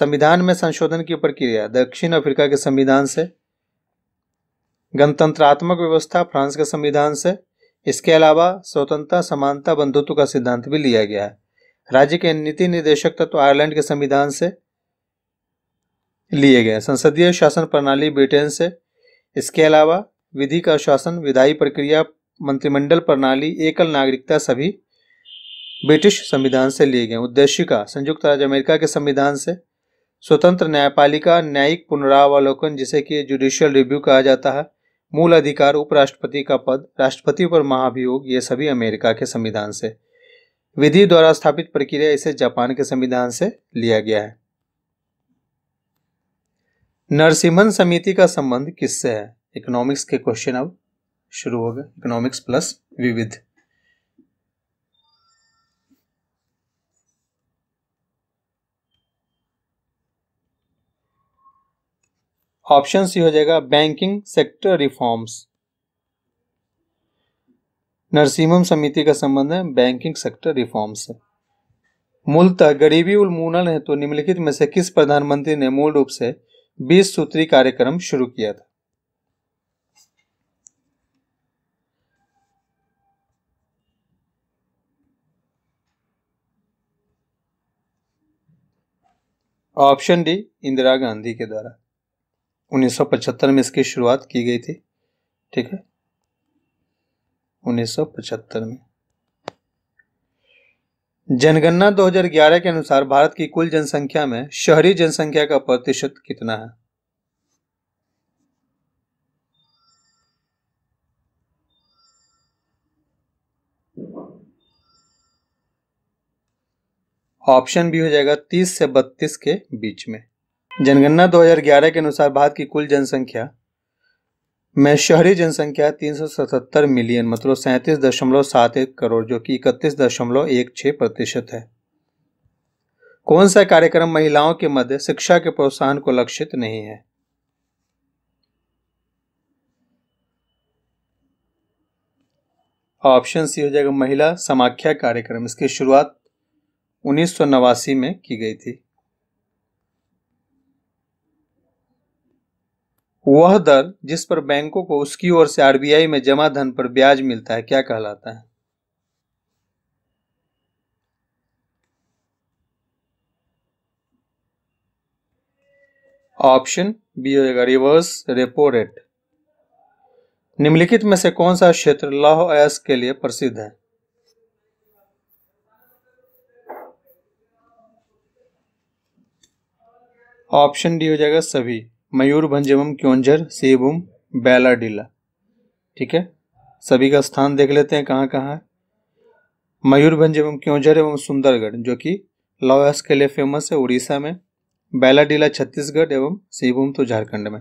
संविधान में संशोधन की प्रक्रिया दक्षिण अफ्रीका के संविधान से गणतंत्रात्मक व्यवस्था फ्रांस के संविधान से इसके अलावा स्वतंत्रता समानता बंधुत्व का सिद्धांत भी लिया गया है राज्य के नीति निर्देशक तत्व तो आयरलैंड के संविधान से लिए गए संसदीय शासन प्रणाली ब्रिटेन से इसके अलावा विधि का शासन विधायी प्रक्रिया मंत्रिमंडल प्रणाली एकल नागरिकता सभी ब्रिटिश संविधान से लिए गए का संयुक्त राज्य अमेरिका के संविधान से स्वतंत्र न्यायपालिका न्यायिक पुनरावलोकन जिसे कि जुडिशियल रिव्यू कहा जाता है मूल अधिकार उपराष्ट्रपति का पद राष्ट्रपति पर महाभियोग ये सभी अमेरिका के संविधान से विधि द्वारा स्थापित प्रक्रिया इसे जापान के संविधान से लिया गया है नरसिम्हन समिति का संबंध किससे है इकोनॉमिक्स के क्वेश्चन अब शुरू हो गए इकोनॉमिक्स प्लस विविध ऑप्शन सी हो जाएगा बैंकिंग सेक्टर रिफॉर्म्स नरसिम्हम समिति का संबंध है बैंकिंग सेक्टर रिफॉर्म्स से मूलतः गरीबी उन्मूलन तो निम्नलिखित में से किस प्रधानमंत्री ने मूल रूप से बीस सूत्री कार्यक्रम शुरू किया था ऑप्शन डी इंदिरा गांधी के द्वारा 1975 में इसकी शुरुआत की गई थी ठीक है 1975 में जनगणना 2011 के अनुसार भारत की कुल जनसंख्या में शहरी जनसंख्या का प्रतिशत कितना है ऑप्शन भी हो जाएगा 30 से 32 के बीच में जनगणना 2011 के अनुसार भारत की कुल जनसंख्या में शहरी जनसंख्या 377 मिलियन मतलब सैंतीस दशमलव सात एक करोड़ जो कि इकतीस दशमलव एक छह प्रतिशत है कौन सा कार्यक्रम महिलाओं के मध्य शिक्षा के प्रोत्साहन को लक्षित नहीं है ऑप्शन सी हो जाएगा महिला समाख्या कार्यक्रम इसकी शुरुआत उन्नीस में की गई थी वह दर जिस पर बैंकों को उसकी ओर से आरबीआई में जमा धन पर ब्याज मिलता है क्या कहलाता है ऑप्शन बी होगा रिवर्स रेपो रेट निम्नलिखित में से कौन सा क्षेत्र लौह अयस्क के लिए प्रसिद्ध है ऑप्शन डी हो जाएगा सभी मयूरभंज एवं क्योंझर सेब बैलाडीला ठीक है सभी का स्थान देख लेते हैं कहाँ कहाँ है मयूरभंज एवं क्योंझर एवं सुंदरगढ़ जो कि लॉयस के लिए फेमस है उड़ीसा में बैलाडीला छत्तीसगढ़ एवं सिंहभूम तो झारखंड में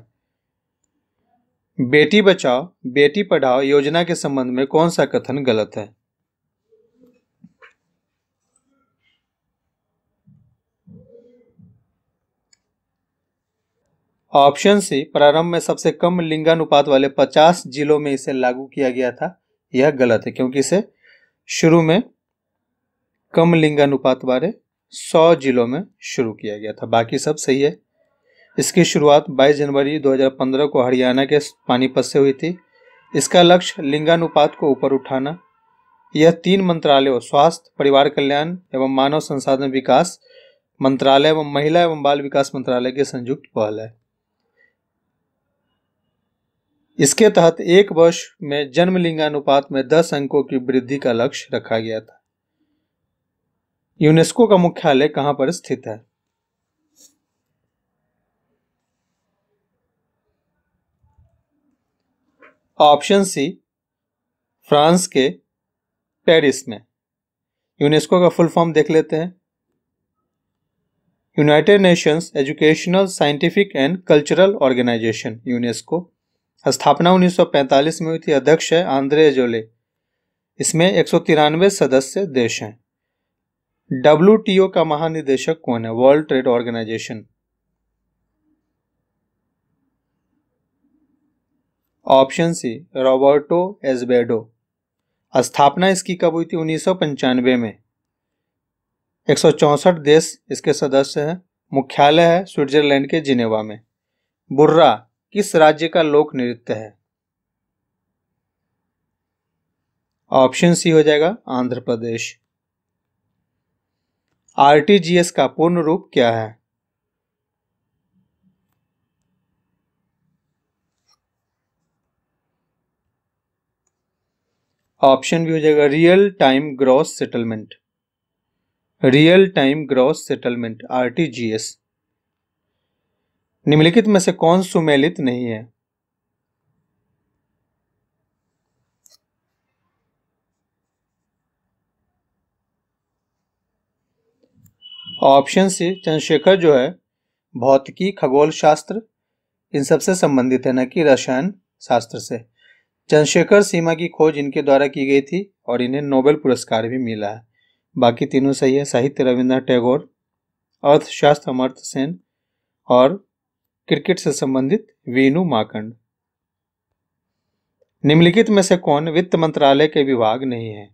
बेटी बचाओ बेटी पढ़ाओ योजना के संबंध में कौन सा कथन गलत है ऑप्शन सी प्रारंभ में सबसे कम लिंगानुपात वाले 50 जिलों में इसे लागू किया गया था यह गलत है क्योंकि इसे शुरू में कम लिंगानुपात वाले 100 जिलों में शुरू किया गया था बाकी सब सही है इसकी शुरुआत 22 जनवरी 2015 को हरियाणा के पानीपत से हुई थी इसका लक्ष्य लिंगानुपात को ऊपर उठाना यह तीन मंत्रालयों स्वास्थ्य परिवार कल्याण एवं मानव संसाधन विकास मंत्रालय एवं महिला एवं बाल विकास मंत्रालय के संयुक्त पहल है इसके तहत एक वर्ष में जन्म लिंगानुपात में 10 अंकों की वृद्धि का लक्ष्य रखा गया था यूनेस्को का मुख्यालय कहां पर स्थित है ऑप्शन सी फ्रांस के पेरिस में यूनेस्को का फुल फॉर्म देख लेते हैं United Nations Educational Scientific and Cultural Organization UNESCO स्थापना 1945 में हुई थी अध्यक्ष है आंद्रे जोले इसमें एक सदस्य देश हैं डब्ल्यू का महानिदेशक कौन है World Trade Organization option C Roberto Azevedo स्थापना इसकी कब हुई थी उन्नीस में एक देश इसके सदस्य हैं मुख्यालय है स्विट्जरलैंड के जिनेवा में बुर्रा किस राज्य का लोक नृत्य है ऑप्शन सी हो जाएगा आंध्र प्रदेश आरटीजीएस का पूर्ण रूप क्या है ऑप्शन भी हो जाएगा real time gross settlement real time gross settlement RTGS निम्नलिखित में से कौन सुमेलित नहीं है ऑप्शन सी चंद्रशेखर जो है भौतिकी खगोल शास्त्र इन सबसे संबंधित है न कि रसायन शास्त्र से चंद्रशेखर सीमा की खोज इनके द्वारा की गई थी और इन्हें नोबेल पुरस्कार भी मिला है बाकी तीनों सही है साहित्य रविन्द्रनाथ टैगोर अर्थशास्त्र अमर्थ सेन और क्रिकेट से संबंधित वेणु माकंड निम्नलिखित में से कौन वित्त मंत्रालय के विभाग नहीं है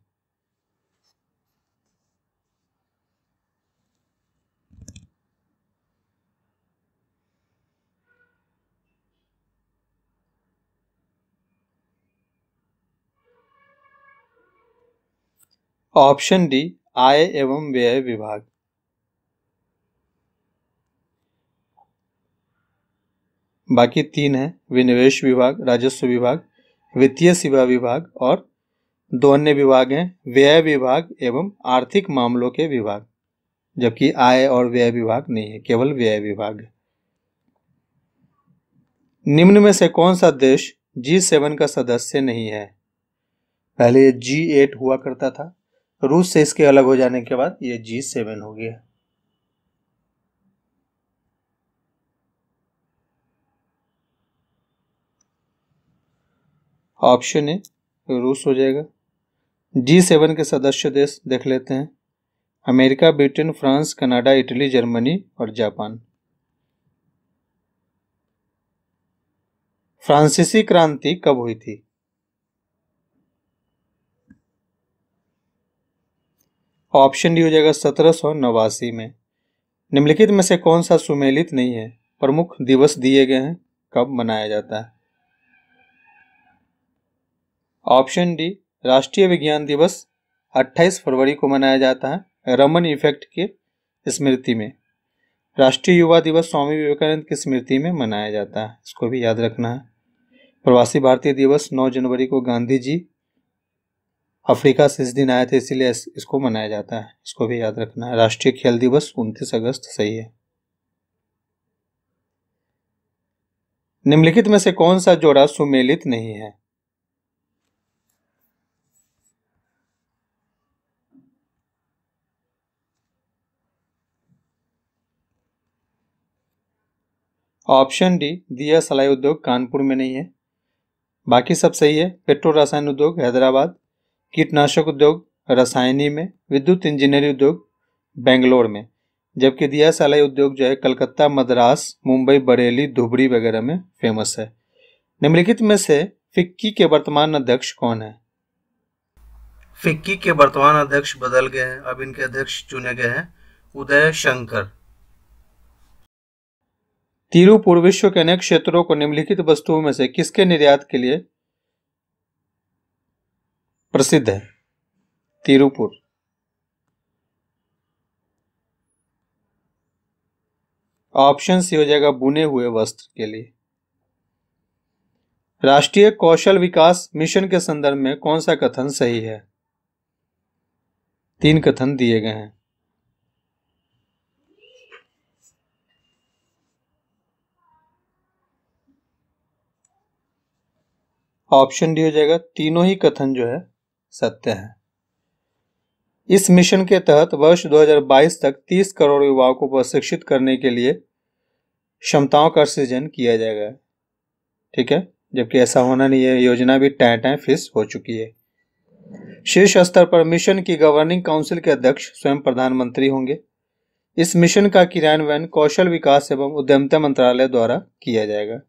ऑप्शन डी आय एवं व्यय विभाग बाकी तीन हैं विनिवेश विभाग राजस्व विभाग वित्तीय सेवा विभाग और दो अन्य विभाग हैं व्यय विभाग एवं आर्थिक मामलों के विभाग जबकि आय और व्यय विभाग नहीं है केवल व्यय विभाग निम्न में से कौन सा देश जी सेवन का सदस्य नहीं है पहले ये जी एट हुआ करता था रूस से इसके अलग हो जाने के बाद ये जी सेवन हो गया ऑप्शन ए रूस हो जाएगा जी सेवन के सदस्य देश देख लेते हैं America Britain France Canada Italy Germany और जापान फ्रांसीसी क्रांति कब हुई थी ऑप्शन डी हो जाएगा सत्रह सौ नवासी में निम्नलिखित में से कौन सा सुमेलित नहीं है प्रमुख दिवस दिए गए हैं कब मनाया जाता है ऑप्शन डी राष्ट्रीय विज्ञान दिवस 28 फरवरी को मनाया जाता है रमन इफेक्ट के स्मृति में राष्ट्रीय युवा दिवस स्वामी विवेकानंद की स्मृति में मनाया जाता है इसको भी याद रखना है प्रवासी भारतीय दिवस 9 जनवरी को गांधी जी अफ्रीका से इस दिन आए थे इसीलिए इसको मनाया जाता है इसको भी याद रखना है राष्ट्रीय खेल दिवस उनतीस अगस्त सही है निम्नलिखित में से कौन सा जोड़ा सुमेलित नहीं है ऑप्शन डी दिया सलाई उद्योग कानपुर में नहीं है बाकी सब सही है पेट्रो रसायन उद्योग हैदराबाद कीटनाशक उद्योग रसायनी में विद्युत इंजीनियरिंग उद्योग बेंगलोर में जबकि दिया सलाई उद्योग जो है कलकत्ता मद्रास मुंबई बरेली धुबरी वगैरह में फेमस है निम्नलिखित में से फिक्की के वर्तमान अध्यक्ष कौन है फिक्की के वर्तमान अध्यक्ष बदल गए हैं अब इनके अध्यक्ष चुने गए हैं उदय शंकर तिरुपुर पूर्व विश्व के अनेक क्षेत्रों को निम्नलिखित वस्तुओं में से किसके निर्यात के लिए प्रसिद्ध है तिरुपुर ऑप्शन सी हो जाएगा बुने हुए वस्त्र के लिए राष्ट्रीय कौशल विकास मिशन के संदर्भ में कौन सा कथन सही है तीन कथन दिए गए हैं ऑप्शन डी हो जाएगा तीनों ही कथन जो है सत्य है इस मिशन के तहत वर्ष 2022 तक 30 करोड़ युवाओं को प्रशिक्षित करने के लिए क्षमताओं का सृजन किया जाएगा ठीक है जबकि ऐसा होना नहीं है योजना भी टै टै फिस हो चुकी है शीर्ष स्तर पर मिशन की गवर्निंग काउंसिल के अध्यक्ष स्वयं प्रधानमंत्री होंगे इस मिशन का क्रियान्वयन कौशल विकास एवं उद्यमिता मंत्रालय द्वारा किया जाएगा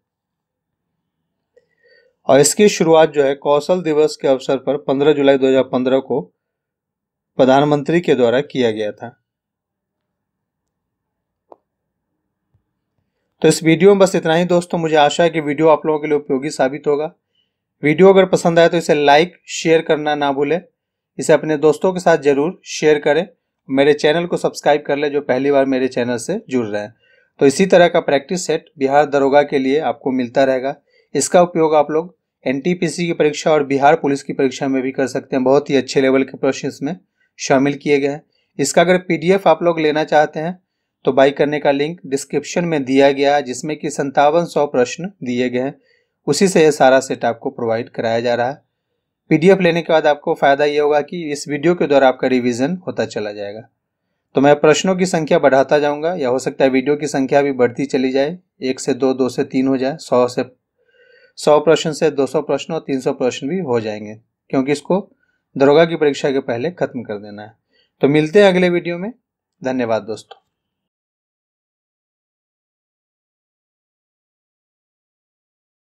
और इसकी शुरुआत जो है कौशल दिवस के अवसर पर 15 जुलाई 2015 को प्रधानमंत्री के द्वारा किया गया था तो इस वीडियो में बस इतना ही दोस्तों मुझे आशा है कि वीडियो आप लोगों के लिए उपयोगी साबित होगा वीडियो अगर पसंद आए तो इसे लाइक शेयर करना ना भूलें इसे अपने दोस्तों के साथ जरूर शेयर करें मेरे चैनल को सब्सक्राइब कर ले जो पहली बार मेरे चैनल से जुड़ रहे हैं तो इसी तरह का प्रैक्टिस सेट बिहार दरोगा के लिए आपको मिलता रहेगा इसका उपयोग आप लोग एन की परीक्षा और बिहार पुलिस की परीक्षा में भी कर सकते हैं बहुत ही अच्छे लेवल के प्रश्न इसमें शामिल किए गए हैं इसका अगर पी आप लोग लेना चाहते हैं तो बाई करने का लिंक डिस्क्रिप्शन में दिया गया है जिसमें कि संतावन सौ प्रश्न दिए गए हैं उसी से यह सारा सेट आपको प्रोवाइड कराया जा रहा है पीडीएफ लेने के बाद आपको फ़ायदा ये होगा कि इस वीडियो के द्वारा आपका रिवीजन होता चला जाएगा तो मैं प्रश्नों की संख्या बढ़ाता जाऊंगा या हो सकता है वीडियो की संख्या भी बढ़ती चली जाए एक से दो दो से तीन हो जाए सौ से सौ प्रश्न से दो सौ प्रश्न और तीन सौ प्रश्न भी हो जाएंगे क्योंकि इसको दरोगा की परीक्षा के पहले खत्म कर देना है तो मिलते हैं अगले वीडियो में धन्यवाद दोस्तों